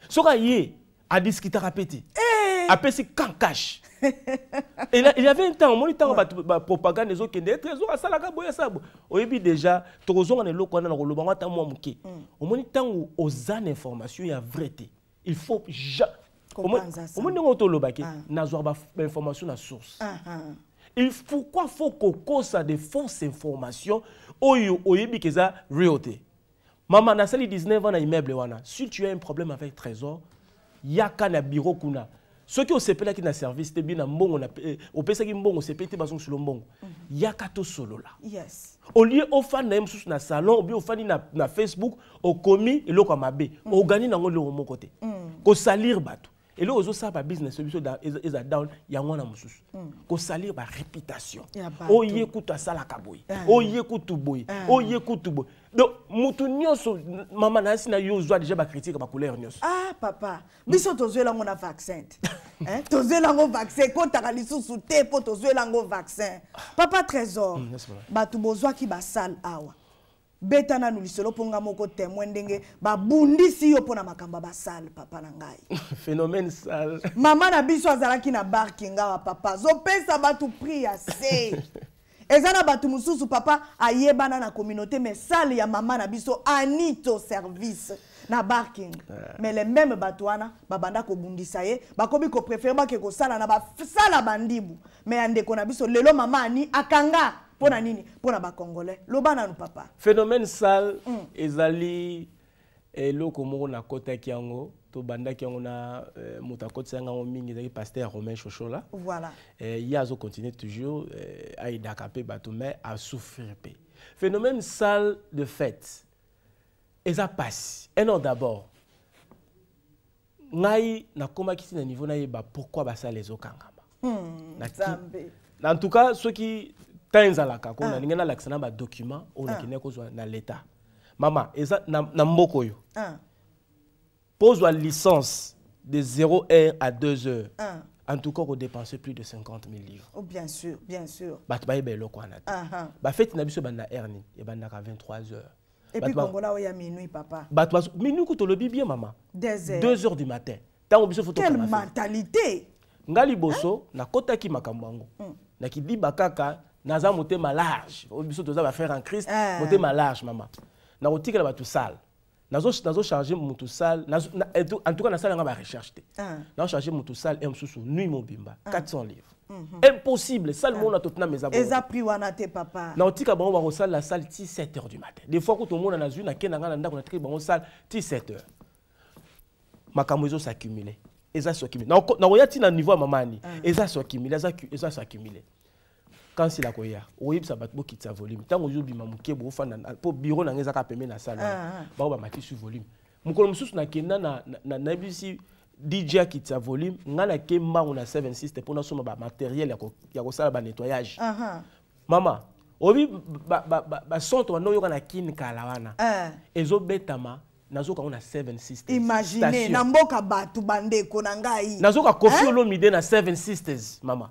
soki aye adiskitaka mpe te eh! apesi kankash il y avait un temps omoni ntango bato bapropagande ezokende etre ezoka asalaka boye asala boye oyebi déjà tokozonga na eloko wana na koloba ngo ata mwa moke mm. omoni ntango oza na information ya vrai te il faut ja omoni ndenge otolobaki ah. nazwaka bainformation na source ah, ah. Il faut quoi faut de fausses informations oyo oyebi Mama na sali 19 ans na immeuble wana. Si tu as un problème avec trésor, yaka na bureau kuna. qui na service te na mbongo eh, mbongo mbongo mhm. yaka là yes. au fan na na salon au fan na, na facebook okomi eloko lokwa mabe mhm. ogani ngolo mon côté mhm. ko salir bato eloko ozosala babusiness biso eza down yango wana mosusu hmm. kosalir baréputation oye kutu asalaka boye eh. oye kutu boye eh. oye kutu boye donc motu nyonso mama nayasi na yo ozwa déjà bacritique bacouleur nyonso ah papa biso tozwela yango na vaccin eh, tozwela yango vaccin ekotaka lisusu te mpo tozwela yango vaccin ah. papa trésor hmm, bato bozwaki basale awa beta nanu lisolo mpo nga moko témoin ndenge babundisi yo mpona makambo ya basale papa na ngai phénomène sale mama na biso azalaki na barki ngawa papa azopesa bato prix ya se eza na bato mosusu papa ayebana na communauté mais sale ya mama na biso anito service na barking ah. mais le meme bato wana babanda kobundisa ye bakomi kopréfere bake kosala na basala bandibu mais ya ndeko na biso lelo mama ani akanga mpona nini mpona bacongolais loba nanu papa phénomène sale mm. ezali eh, na moko kiango to banda kiango na euh, moto akotisanga yango mingi ezalaki pasteur romain Chochola. voilà. Et eh, yazo azocontinue toujours eh, ayidaka mpe bato me souffrir mpe phénomène sale de fête eza pasi un an d'abord ngai nakomaki na niveau na nayeba pourkui basala ezokangama mm, na en tout cas ceux qui temps ezalaka ko ah. na lingi nalakisa na badocument oyo nakendeki ah. kozwa dans l'état. mama eza na, na mboka oyo ah. Pose la licence de 0 heure à 2 heures en tout cas kodépense plus de 50 000 livres oh, bien sûr bien sûr Bah, tu bato bayeba eloko wana te bafeti na biso ebanda herni ebandaka 23 h Et puis, heures bato minuit papa. Bah, toi, minuit, kutu tolobi bien mama 2 heures du matin ntango biso quelle mentalité nga liboso nakotaki makambo yango hmm. nakiliba kaka naza malarge. large biso toza faire en christ ah. motema large sal. nakotikela bato sale nazocharge motu sale en tout cas nasalanga barecherche te ah. nazocharge motu sale e nuit mon bimba, 400 livres mhm. impossible sale ah. mona mes meza eza prix wana te papa naotika bango la sale ti 7 heures du matin des fois monde en a nakendanga na ndako natiki bango sale ti 7 heures makambo ezosaccumule eza soaccumule nakoya ti na niveau maman ni. eza s'accumule. eza s'accumule. kansila koya oyebisa bato bokitisa volume ntango ozobima moke boofanda mpo biro na ngai ezaka pembe na sale ah, ah. bao bamati su volume mokolo mosusu nakenda nayebisi dj akitisa volume ngai nake mbango na 76 mpo nasomba bamateriele ya kosala banettoyage ah, mama oyebi bacentre wana oyoka na kini kala wana ezobetama nazoka ngo na 76 imagine na mboka bato bandeko na ngai nazoka kofi olomide na 7 sisters mama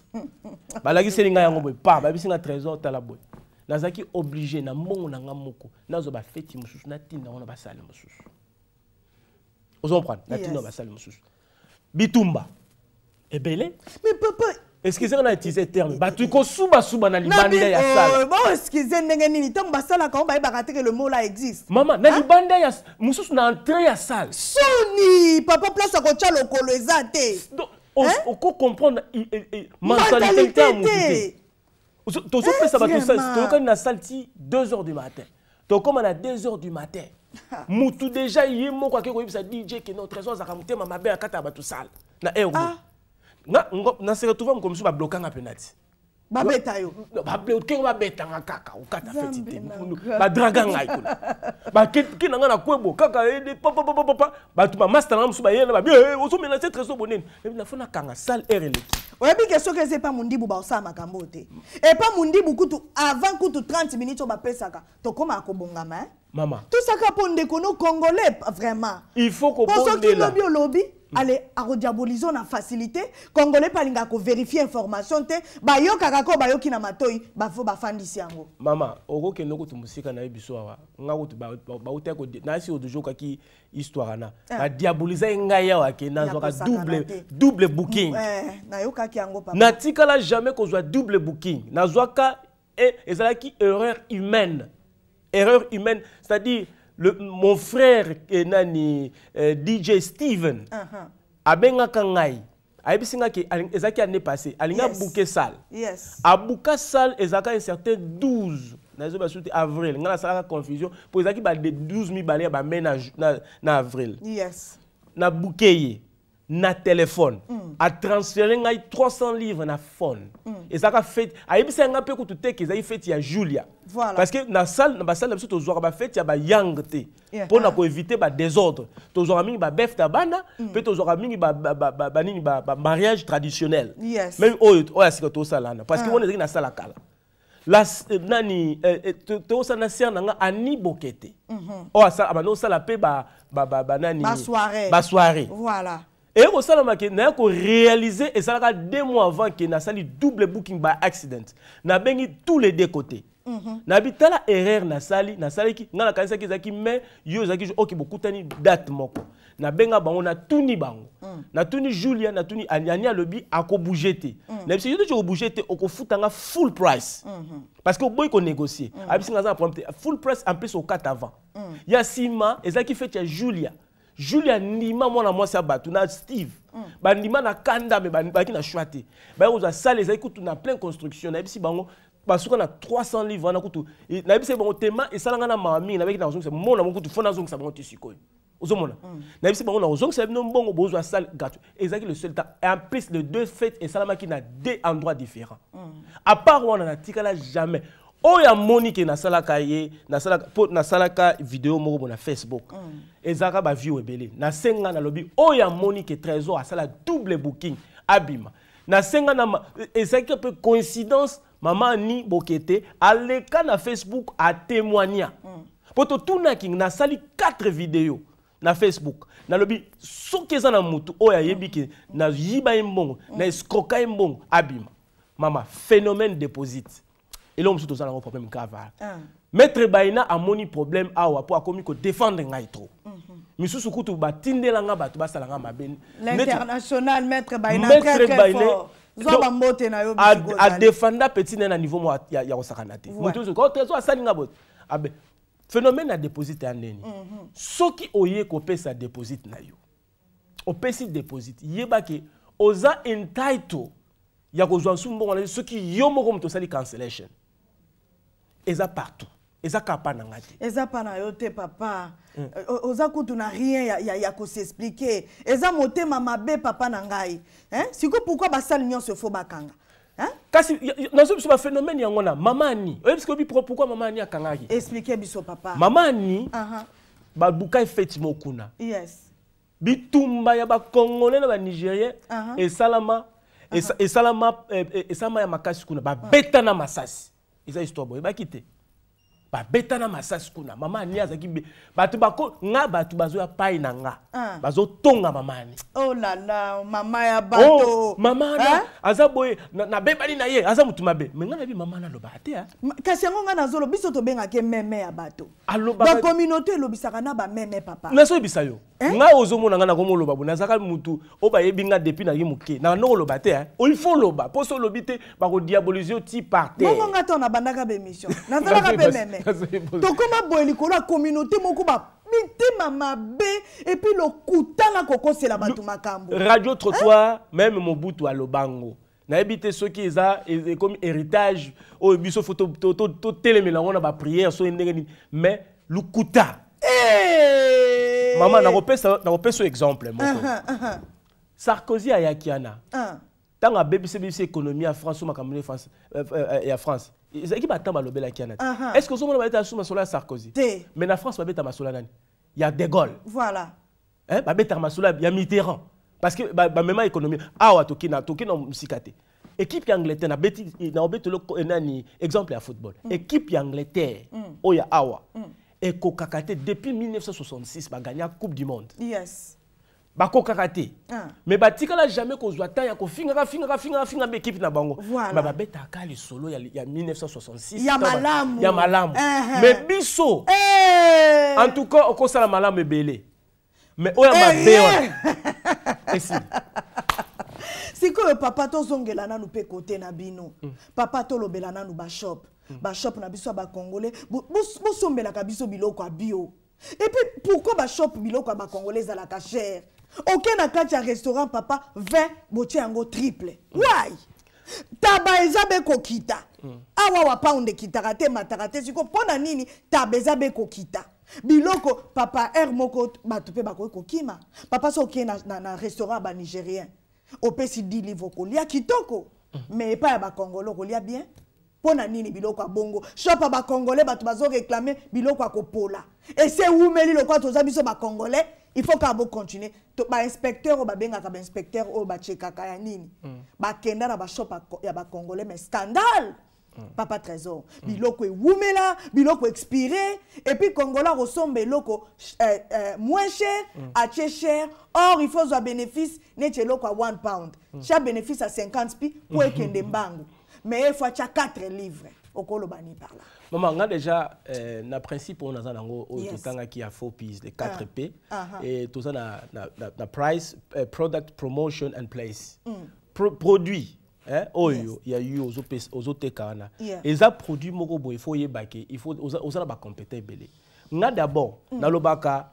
balakiseli ngai yango boye pa babisi nga trésor tala boye nazalaki oblige na mbongo na nga moko nazwa bafeti mosusu natinda ngo na basale mosusu ozomprendre natinda ngo basale mosusu bitumba ebele mais papa eskize na utilize terme bato kosubasuba na libanda ya euh, salabaeskize ndenge nini ntango basalaka ngo bayebaka teke le mot la existe mama na libanda ya mosusu na entré ya sale soni papa place ya kotya lokolo eza te oko hein? comprendre euh, euh, euh, mentalité Tu mosusu te 2 h du matin on à 2 h du matin tout déjà ye quoi akei koyebisa dj que non trésor azalaka motema mabe na 4h. sale na aire na se retrouve bloquant penalty. babeta yo okenge babetanga kaka okata feti te badraga ngai kuna bakeki na ngai na kwebo kaka ede papapapapa bato bamaster nanga mosusu bayena babi eh, ozomela se treso bonene ebi nafo nakanga sale aire eleki oyebi ke soki eza epa mondibu baosala makambo te epa mondibu kutu avant kutu 30 minutes oyo bapesaka tokómaa kobongama eh? mama tosaka mpo ndeko no congolais vraiment il faut kobondela po soki lobi olobi Mm. ale akodiabolize na facilité congolais palingaka koverifie information te bayokaka ko bayoki na matoi bafo bafandisi yango mama okokende kutu musika na ye biso awa nga si o nayesi odujokaki histoire wana eh. diaboliser nga ya awa ke ka double booking na yango natikala jamais zo double eh, booking ezala ki erreur humaine erreur humaine c'est-à-dire le, mon frère eh, nani euh, DJ Steven uh -huh. kangai ngai ayebisi ke ezalaki année passé alingi yes. abuke sale yes. abuka sale ezalaka un certain 12 zo ba suite avril ngai sala confusion mpo ba de 12 mibale ya bamai na, na, na avril yes. Na ye na téléphone. mm. atransfere a 300 livres na phone mm. ezalaka fait ayebisaki nga pe kutu teke fait y ya julia voilà. parce que na salle na salle na biso tozwaka fait ya bayange te yeah. mpo na ah. désordre badésordre tozwaka mingi babefte ta bana mm. mingi ba ba, ba, ba, traditionnel yes. c'est ya parce que fait. Ah. na sala kala la, eh, nani eh, eh, sa na na fait des mhm. ba soirée ba soirée voilà eye réalisé, ke ça a été deux mois avant ke double booking by accident nabengi tous les deux côtés Nous avons fait une erreur nasali nous ngai nakanisaki ezalaki mai yo ezalaki ok date moko Nous bango ni bango mhm. tout Nous julia fait aniani erreur, Nous avons na une yo Nous avons fait full price mhm. parce que oboyi Nous avons fait nga Nous full price en plus avant mhm. ya julia juli andima mwana mwasi ya bato na steve mm. bandima na kandame babaki na shwa te baya kozwa sale ezali kutu na plein construction nayebisi bango basuka na 300 livre wana kutu e, nayebisa bango tema esalanga na mami, na nabaki na kozongisa mona moko kutu fo nazongisa bango te sikoyo Na mm. nayebisa bango na ozongisa bino mbongo bozwa sale gratuit ezalaki le seul temps en plus les deux fêtes ki na deux endroits différents mm. à part wana natikala jamais oyo amoni ke nasalaka ye nasalaka po nasalaka video moko bo na facebook mm. ezalaka baview ebele nasenga nalobi oyo amoni ke trésor asala double booking abima nasenga na e- ezalaki mpe coïncidence mama ani bokete aleka na facebook atémoigna mm. po totunaki nasali 4 video na facebook nalobi soki eza na mutu oyo ayebi ke nayiba ye mbongo na mm. escroka ye mbongo abima mama phénomène déposite eloko mosusu toza nango problème kavale ah. maître baina amoni problème awa mpo akomi kodefendre ngai trop misusu kutu batindelanga bato basalanga mabe adefanda petit naye na niveau mo ya kosakana te moto nyonso trésor asalinga bote abe phénomène ya déposite ya ndeni soki oye kopesa déposite na yo opesi déposite yebaki oza entitle ya kozwa nsumbu mbongo na yo soki yo moko moto osali cancellation mm -hmm. eza partout eza kaka pa na nga te eza pa na yo te papa mm. oza kutu na rien ya, ya, ya kosexplike eza motema mabe papa na ngai eh? sikoy pourkui basali nyonso efo bakanga kasi nazo biso baphénomène yango na mama ani oyebi soki oyebi pourkui mama ani akangaki explike biso papa mama ani uh -huh. babuka efeti mokuna yes bitumba ya bacongolais na banigérien uh -huh. esalama uh -huh. esalama, eh, eh, esalama ya makasi kuna babeta na masasi eza histoire boyebaki te babeta na masasi kuna mama ani azalaki bato bako nga bato bazoya pai na nga Ah. bazotongama mani oh lala mama ya bato oh, mama wana aza boye nabebani na ye aza motu mabe me ngai nayebi mama nalobaka te kasi yango ngai nazoloba biso tobengaki meme ya bato bakommunauté elobisaka na bameme papa nazoyebisa yo ngai ozomona ngai nakomoloba bo nazalaka motu oyo bayebi ngai depuis nayoki moke nakandoko oloba te olifo oloba mpo so olobi te bakodiabolize yo ti par terre bongo ngai to nabandaka baémission nazalaka pe meme tokóma boye likolo ya communauté moko bap mitema mabe epuis c'est la bato makambo radio hein? trottoir même mobutu alobango na te soki eza comme héritage o oh, biso photo toto télé yango na baprière soki ndenge nini mais le lukuta mama un exemple moko uh-huh, uh-huh. sarkozy ayaki ana uh ntango BBC, biso économie à france omakambo france euh, euh, euh, et à france ezalaki batambo alobelaki la nati uh-huh. est ce que ozomona babeta basu ma ya sarkozy mais la france ma masolo Il y a de gaulle voilà hein, Il y a mitterrand parce que bah, bah, même économie awa ah, toki na toki na mosika te équipe n'a angleterre naobetoli nani exemple à football mm. équipe mm. oh, il y a awa mm. et Cocacate depuis 1966 la coupe du monde yes bakokaka te ah. me batikala jamais kozwa tan ya kofingaka fingaka fingaka finga mbe ekipe na bango ma babetaka lisolo ya 1966 ya malamu eh, eh. me biso eh. en tout cas okosala malamu ebele me oyo mabe wana esili sikoyo papa tozongela nanu mpe kote na bino mm. papa tolobela nanu bashop mm. bashop na biso ya bacongolais bosombelaka biso biloko ya bio epuis pourkui bashop biloko ya bacongolais ezalaka chere okenda kati ya restaurant papa 20 botia yango triple mm. Ah, wai taba eza bekokita mm. awa wapaunde ekitaka te mataka te siko mpo na nini taba eza bekokita biloko papa aire moko bato mpe bakoki kokima papa so okei na, na, na restaurant ya banigérien opesi 10 livre okolia kitoko mm. me epai ya bakongolo okolia bien mpo na nini biloko ya bongo shopa bakongolais bato bazoreklame biloko ya kopola ese ewumeli lokwa toza biso bakongolais il faut kaka bocontinue bainspecteur oyo babengaka bainspecteur oyo bacekaka ya nini mm. bakenda na bashop ya bacongolais mais scandale mm. papa trésor mm. biloko ewumela biloko expire epuis congolais akosomba eloko euh, euh, moins cher atie cher or il faut zwa bénéfice neti eloko ya 1 pound tia bénéfice ya 50 mpi mpo ekende mbangu mais efo atia 4 livre okoloba ni parla Maman, on a déjà euh, na principe on a ça nango totanga qui a four piece les 4 ah. P ah, ah. et tout ça na na na price uh, product promotion and place. Mm. Pro, produit hein oyo il y a eu aux aux otekana. Et ça produit moko boy il faut yebake, il faut aux aux na compétent belé. On a d'abord mm. na lobaka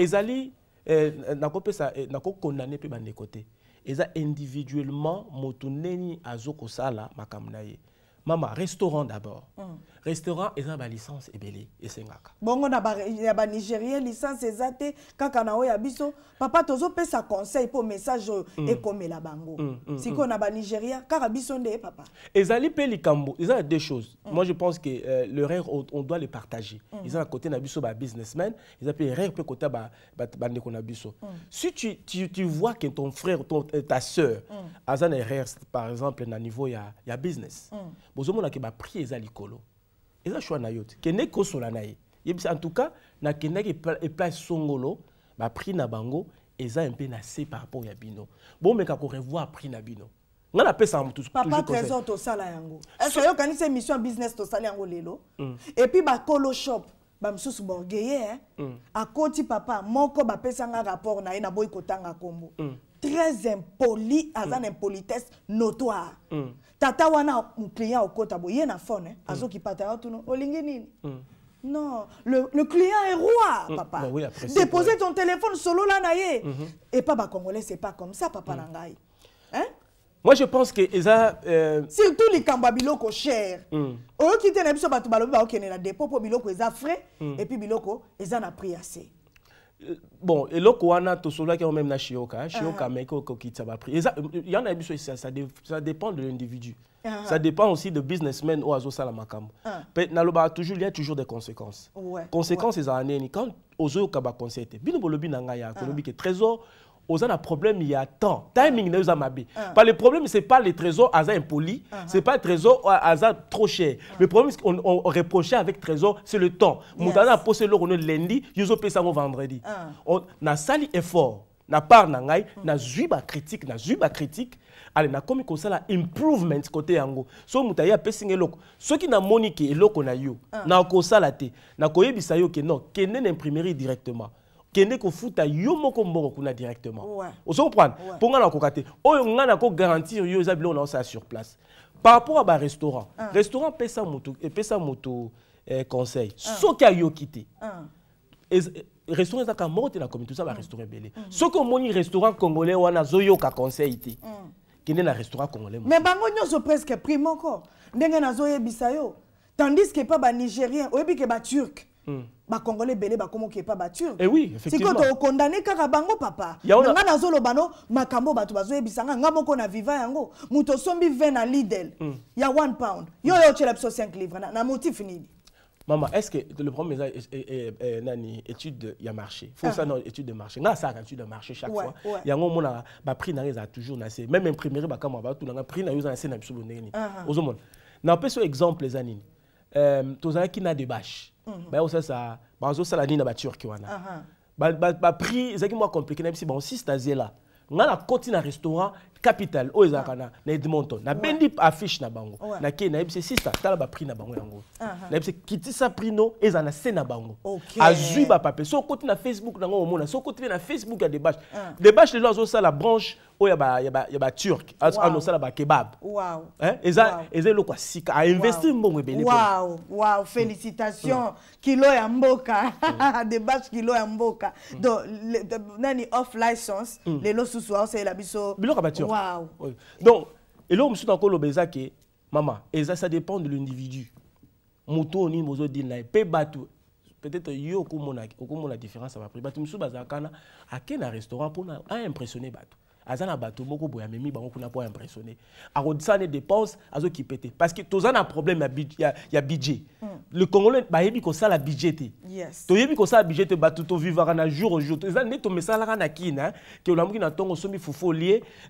ezali eh, nakopesa eh, nakokondane mpe bandeko te eza individuellement moto ndeni azokosala makambo na ye mama restaurant d'abord mm. restaurant et balicence ebele Bon bongo na bah nigérien licence zate zate, kaka na oyo ya biso papa sa conseil pour message et la mm. ekomela bango mm. a mm, mm. na nigérien car biso de papa ezali les likambo Ils ont deux choses moi je pense que euh, le rêve, on doit le partager Ils ont à côté na biso Ils ont payé rire peut côté bandeko na biso si tu, tu, tu vois que ton frère ton, euh, ta sœur a un rêve, par exemple à niveau y ya business ozomona ke baprix eza likolo eza shwa na yo te kendeki kosola na ye yebisa en tout cas nakendaki eplace songolo baprix na bango eza mpe na se par rapport ya bino bomeka korevoir prix na bino nga napesaka motu papa trésor tosala yango ese oyokanisi émission ya business tosala yango lelo mm. epuis bakolo shop bamosusu borgeye mm. akoti papa moko bapesanga rapport na ye naboyi kotanga nkombo mm. très impoli aza mm. impolitesse notoire mm. tata wana client okota boye ye na phone, hein. mm. azokipata yo oh, à olingi oh, no. mm. Non, le, le, client est roi, mm. papa. Bah Déposer ton téléphone solo là, naïe. Et -hmm. Et papa congolais, c'est pas comme ça, papa mm. Hein? Moi, je pense que Euh... Surtout les cambabiloko cher. Mm. Au qui t'en a mis sur tu bah, ok, on a dépôt pour Biloko, Eza frais, mm. et puis Biloko, Eza n'a pris assez. Euh, bon eloko qui tosolaki yango qui na shioka hein, shioka ah. meko euh, il y en ça, hein, ça, ça dépend de l'individu ah. ça dépend aussi de businessman oyo ah. toujours il y a toujours des conséquences conséquences conséquences années quand te bino bolobi na trésor oza na problème a temps timing na yo eza mabe le problème c'est pas ah. le trésor aza impoli c'est pas trésor aza trop cher ah. le problème c'est on reprochait avec trésor c'est le temps moto aza posé posa eloko no lundi yo ozopesa yango vendredi ah. sali effort na part na ngai nazwi n'a nazwi bacritique ale ça la improvement kote yango so moto aye apesi nga eloko soki namoni ke eloko na yo nakosala te nakoyebisa yo ke non kende na imprimerie directement kende kofuta yo moko mbongo kuna directement se comprend. Pour nga na ko te oyo nga na garantir yo eza biloko na sur place par rapport à barestaurant restaurant restaurant epesa moto epesa eh, moto eh, conseil soki ayoki te eh, restaurant ezaka moko te na ça va restaurer. ebele soki moni restaurant congolais wana ka conseil te kende na restaurant congolais mais bango se presque prix moko ndenge nazoyebisa yo tandis pas mpa nigérien, oyebi ke turc. Hmm. Ba komo ki bakomoki epa bature eh oui, effectivement. sikoyo condamné kaka bango papa na ngai nazoloba no makambo bato bazoyebisa nga ngai moko na vivant yango Muto sombi 20 na Lidl. mm. ya 1 pound yo yo otyela biso 5 livre na, na motif nini Maman, est-ce que le problème est, est, est, est nani, étude y a marché faut ah. ça non étude de marché là ça étude de marché chaque ouais, fois il y a un moment là bah prix n'a rien toujours na c'est même imprimerie bah comme on va tout là prix n'a rien c'est na biso bonne ni aux peu na exemple les anines euh qui na des bâches bah ça ça ben, bah ça la ligne de la Turquie ouana uh-huh. bah bah bah prix c'est qui moi compliqué même si bon si c'est stasie là on a la cantine un restaurant capital oyo ezalaka na, na edmonton nabendi ouais. affiche na bango ouais. nakei nayebisi sista tala baprix na bango yango uh ah, -huh. Ah. nayebisi kitisa prix no ezala na se na bango okay. azwi bapapier so okoti na facebook nango omona so okoti mpe na facebook ya debache uh. debache lelo azosala branche oyo ya baturk anosala bakebab eza eloko ya sika ainvestir mbongo ebele wow félicitation kilo ya mboka mm. debache kilo ya mboka mm. donc nani off licence mm. lelo susu aosalela biso biloko ya baturk Waouh. Donc, et là, monsieur, koloba eza ke maman, eza ça dépend de l'individu moto onini bozodili na ye mpe bato peut-être yo la différence ya baprix bato mosusu bazalaka na à quel restaurant pour impressionner bato Azana na bato moko boye amemi bango kuna po impressionné A akodisa ne dépense ki pété parce que tozan a problème ya, ya budget mm. le congolais ba ko kosala budget te yes. toyebi kosala budget te bato tovivaka na jour au jour eza nde tomesalaka na kina hein, ke olamuki na tongo somi fufu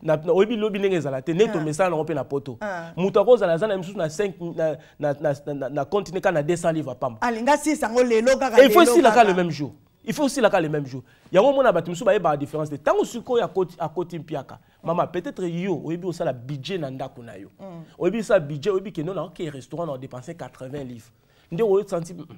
na oyebi lobi ndenge ezala te nde ah. tomesala nango mpe na poto ah. moto akozala aza na misusu na 5 na na na kaka na kana 200 livres pam. alinga sisa yango lelo kaka il faut esila kaka le même jour il faut aussi là la le même jour yango mona bato mosusu bayebaka différence de te côté à côté mpiaka mama peut-être yo oyebi la budget na ndako na yo mm. oyebi kosala budget oyebi kendo na oke restaurant na odépense 80 livres nde oyosanti mm, mm.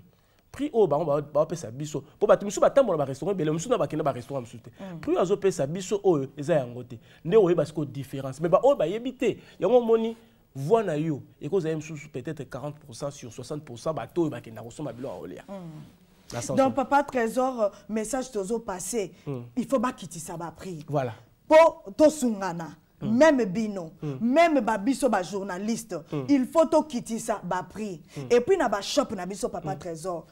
prix haut oh, bah, on va oyo bango baopesa biso mpo bato mosusu batambola barestaurant ebele mosusu bah, na pas barestaurant mosusu te prix oyo azopesa biso oyo oh, eza yango te nde oyeba sikoyo différence mais bah, oh, il y baoyo bayebi te yango omoni voix na yo ekozala ye mosusu peut-être 40 sur 60 tout bato oyo n'a kosomba ma ya kolia donc papa trésor euh, message tozopase mm. il faut bakitisa prix. voilà. mpo tosungana Mm. même bino mm. même babiso ba journaliste mm. il faut tokitisa baprix hmm. et puis na shop na biso papa hmm. trésor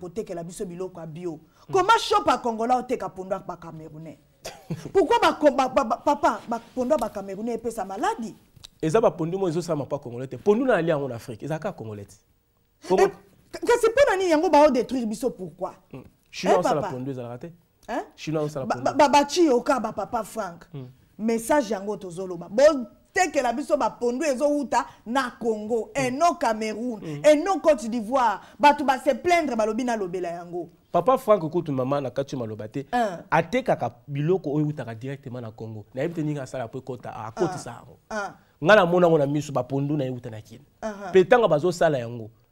côté hmm. que la biso biloko ya bio Comment shop akongola oteka pondo Camerounais. pourquoi ba, ba, ba, papa bapondo bacamerounais epesa maladi eza bapondo mo ezosalama mpo ya congolais te pondo na ali yango na afrique ezalaka ka congolais te kasi mpo na nini yango baodétruire biso pourquoi hmm. chinois osala pondo ezalaka te chinois osala babaci yoka bapapa frank hmm. message yango tozoloba botekela biso bapondu ezowuta na congo hmm. eno cameroun eno côte d'ivoire bato base plaindre balobi nalobela yango papa frank kutu mama na kati maloba te atekaka biloko oyo ewutaka directement na congo nayebi te ndingi asala po akotisa yango ngai namona yango na miso bapondu na ye wuta na kini mpe ntango bazosala yango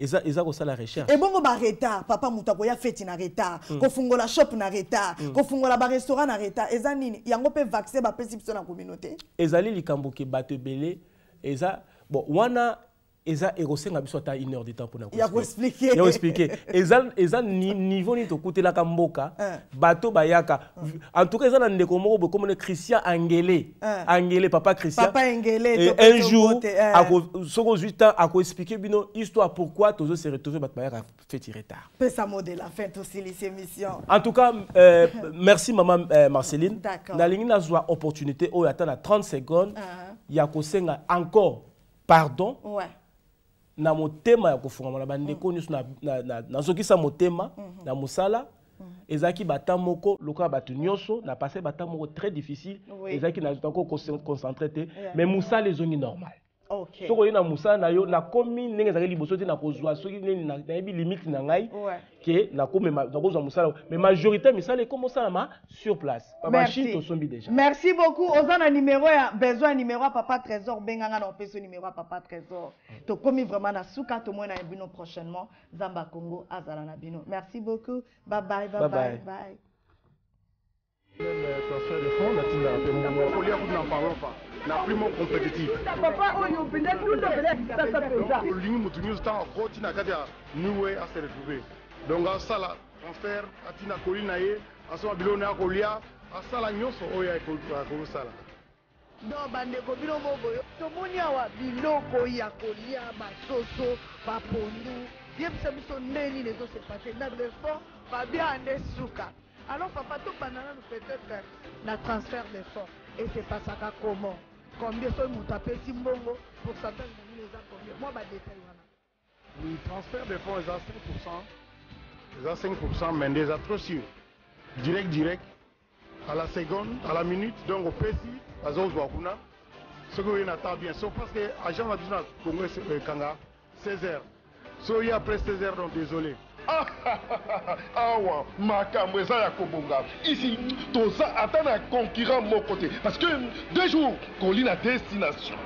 eza eza kosala recherche ebongo baretard papa moto akoya feti na retard mm. kofungola shop na retard mm. kofungola barestaurant na retard eza nini yango mpe vaccin bapesi biso na communauté ezali likambo ke bato ebele eza bon wana eza ekosenga biso ta 1 heure de temps mpona koexplike eza niveau côté tokutelaka kamboka eh. bato bayaka en tout cas eza na ndeko moko bokomona christian angele eh. angele papa christian un jour soki a temps expliquer bino histoire pourquoi tozosere toujours bato bayaka feti retard la fête aussi les émissions. en tout cas euh, merci Marceline. euh, marceline na nazwa opportunité oyo ata na 30 secondes ah. ya senga encore pardon ouais na motema ya kofungama mm. na mm-hmm. mm-hmm. bandeko nyonso motema na très difficile ezalaki nazotako mais normal okay. soki oye na mosala na yo nakomi ndenge ezalaki liboso te nakozwa soki nini nayebi limite na ngai ke nakozwa musala mais majorité misala ekoma osalama sur place bamashine tosombi deja merci beaucoup oza na numéro ya besoin ya numéro ya papa trésor benganga na opesi numéro ya papa trésor tokomi vraiment na suka tomoi na bino prochainement zamba congo azala na bino merci beaucoup babai babai bye kolia kutu na parlo pa na primo competitive olingi motu nyonso ntango oh, akoti na kati ya niwe aserefube donc asala transfert atina koli na ye asoma biloko na ye akolia asala nyonso oyo akosala don bandeko bino moboyo tomoni awa ah, biloko ya kolia basoso bapondu yebisa biso ndeni nezosepase ndako de sport fabien ande suka alors papa tobanda nanu peut-être na transfert de sport esepasaka comment combien soki moto apesi mbongo pourcentage les eza combien mwa badetail voilà oui transfert de fonds est 5 5 mais nde eza trop sûr direct direct à la seconde à la minute donc au à bazozwa kuna ce que vous avez bien c'est parce que agent va biso congo Kanga 16 h Soyez après 16 h donc désolé awa makambo eza ya kobonga isi toza ata na concurrent moko te parce que deux jours kolina destination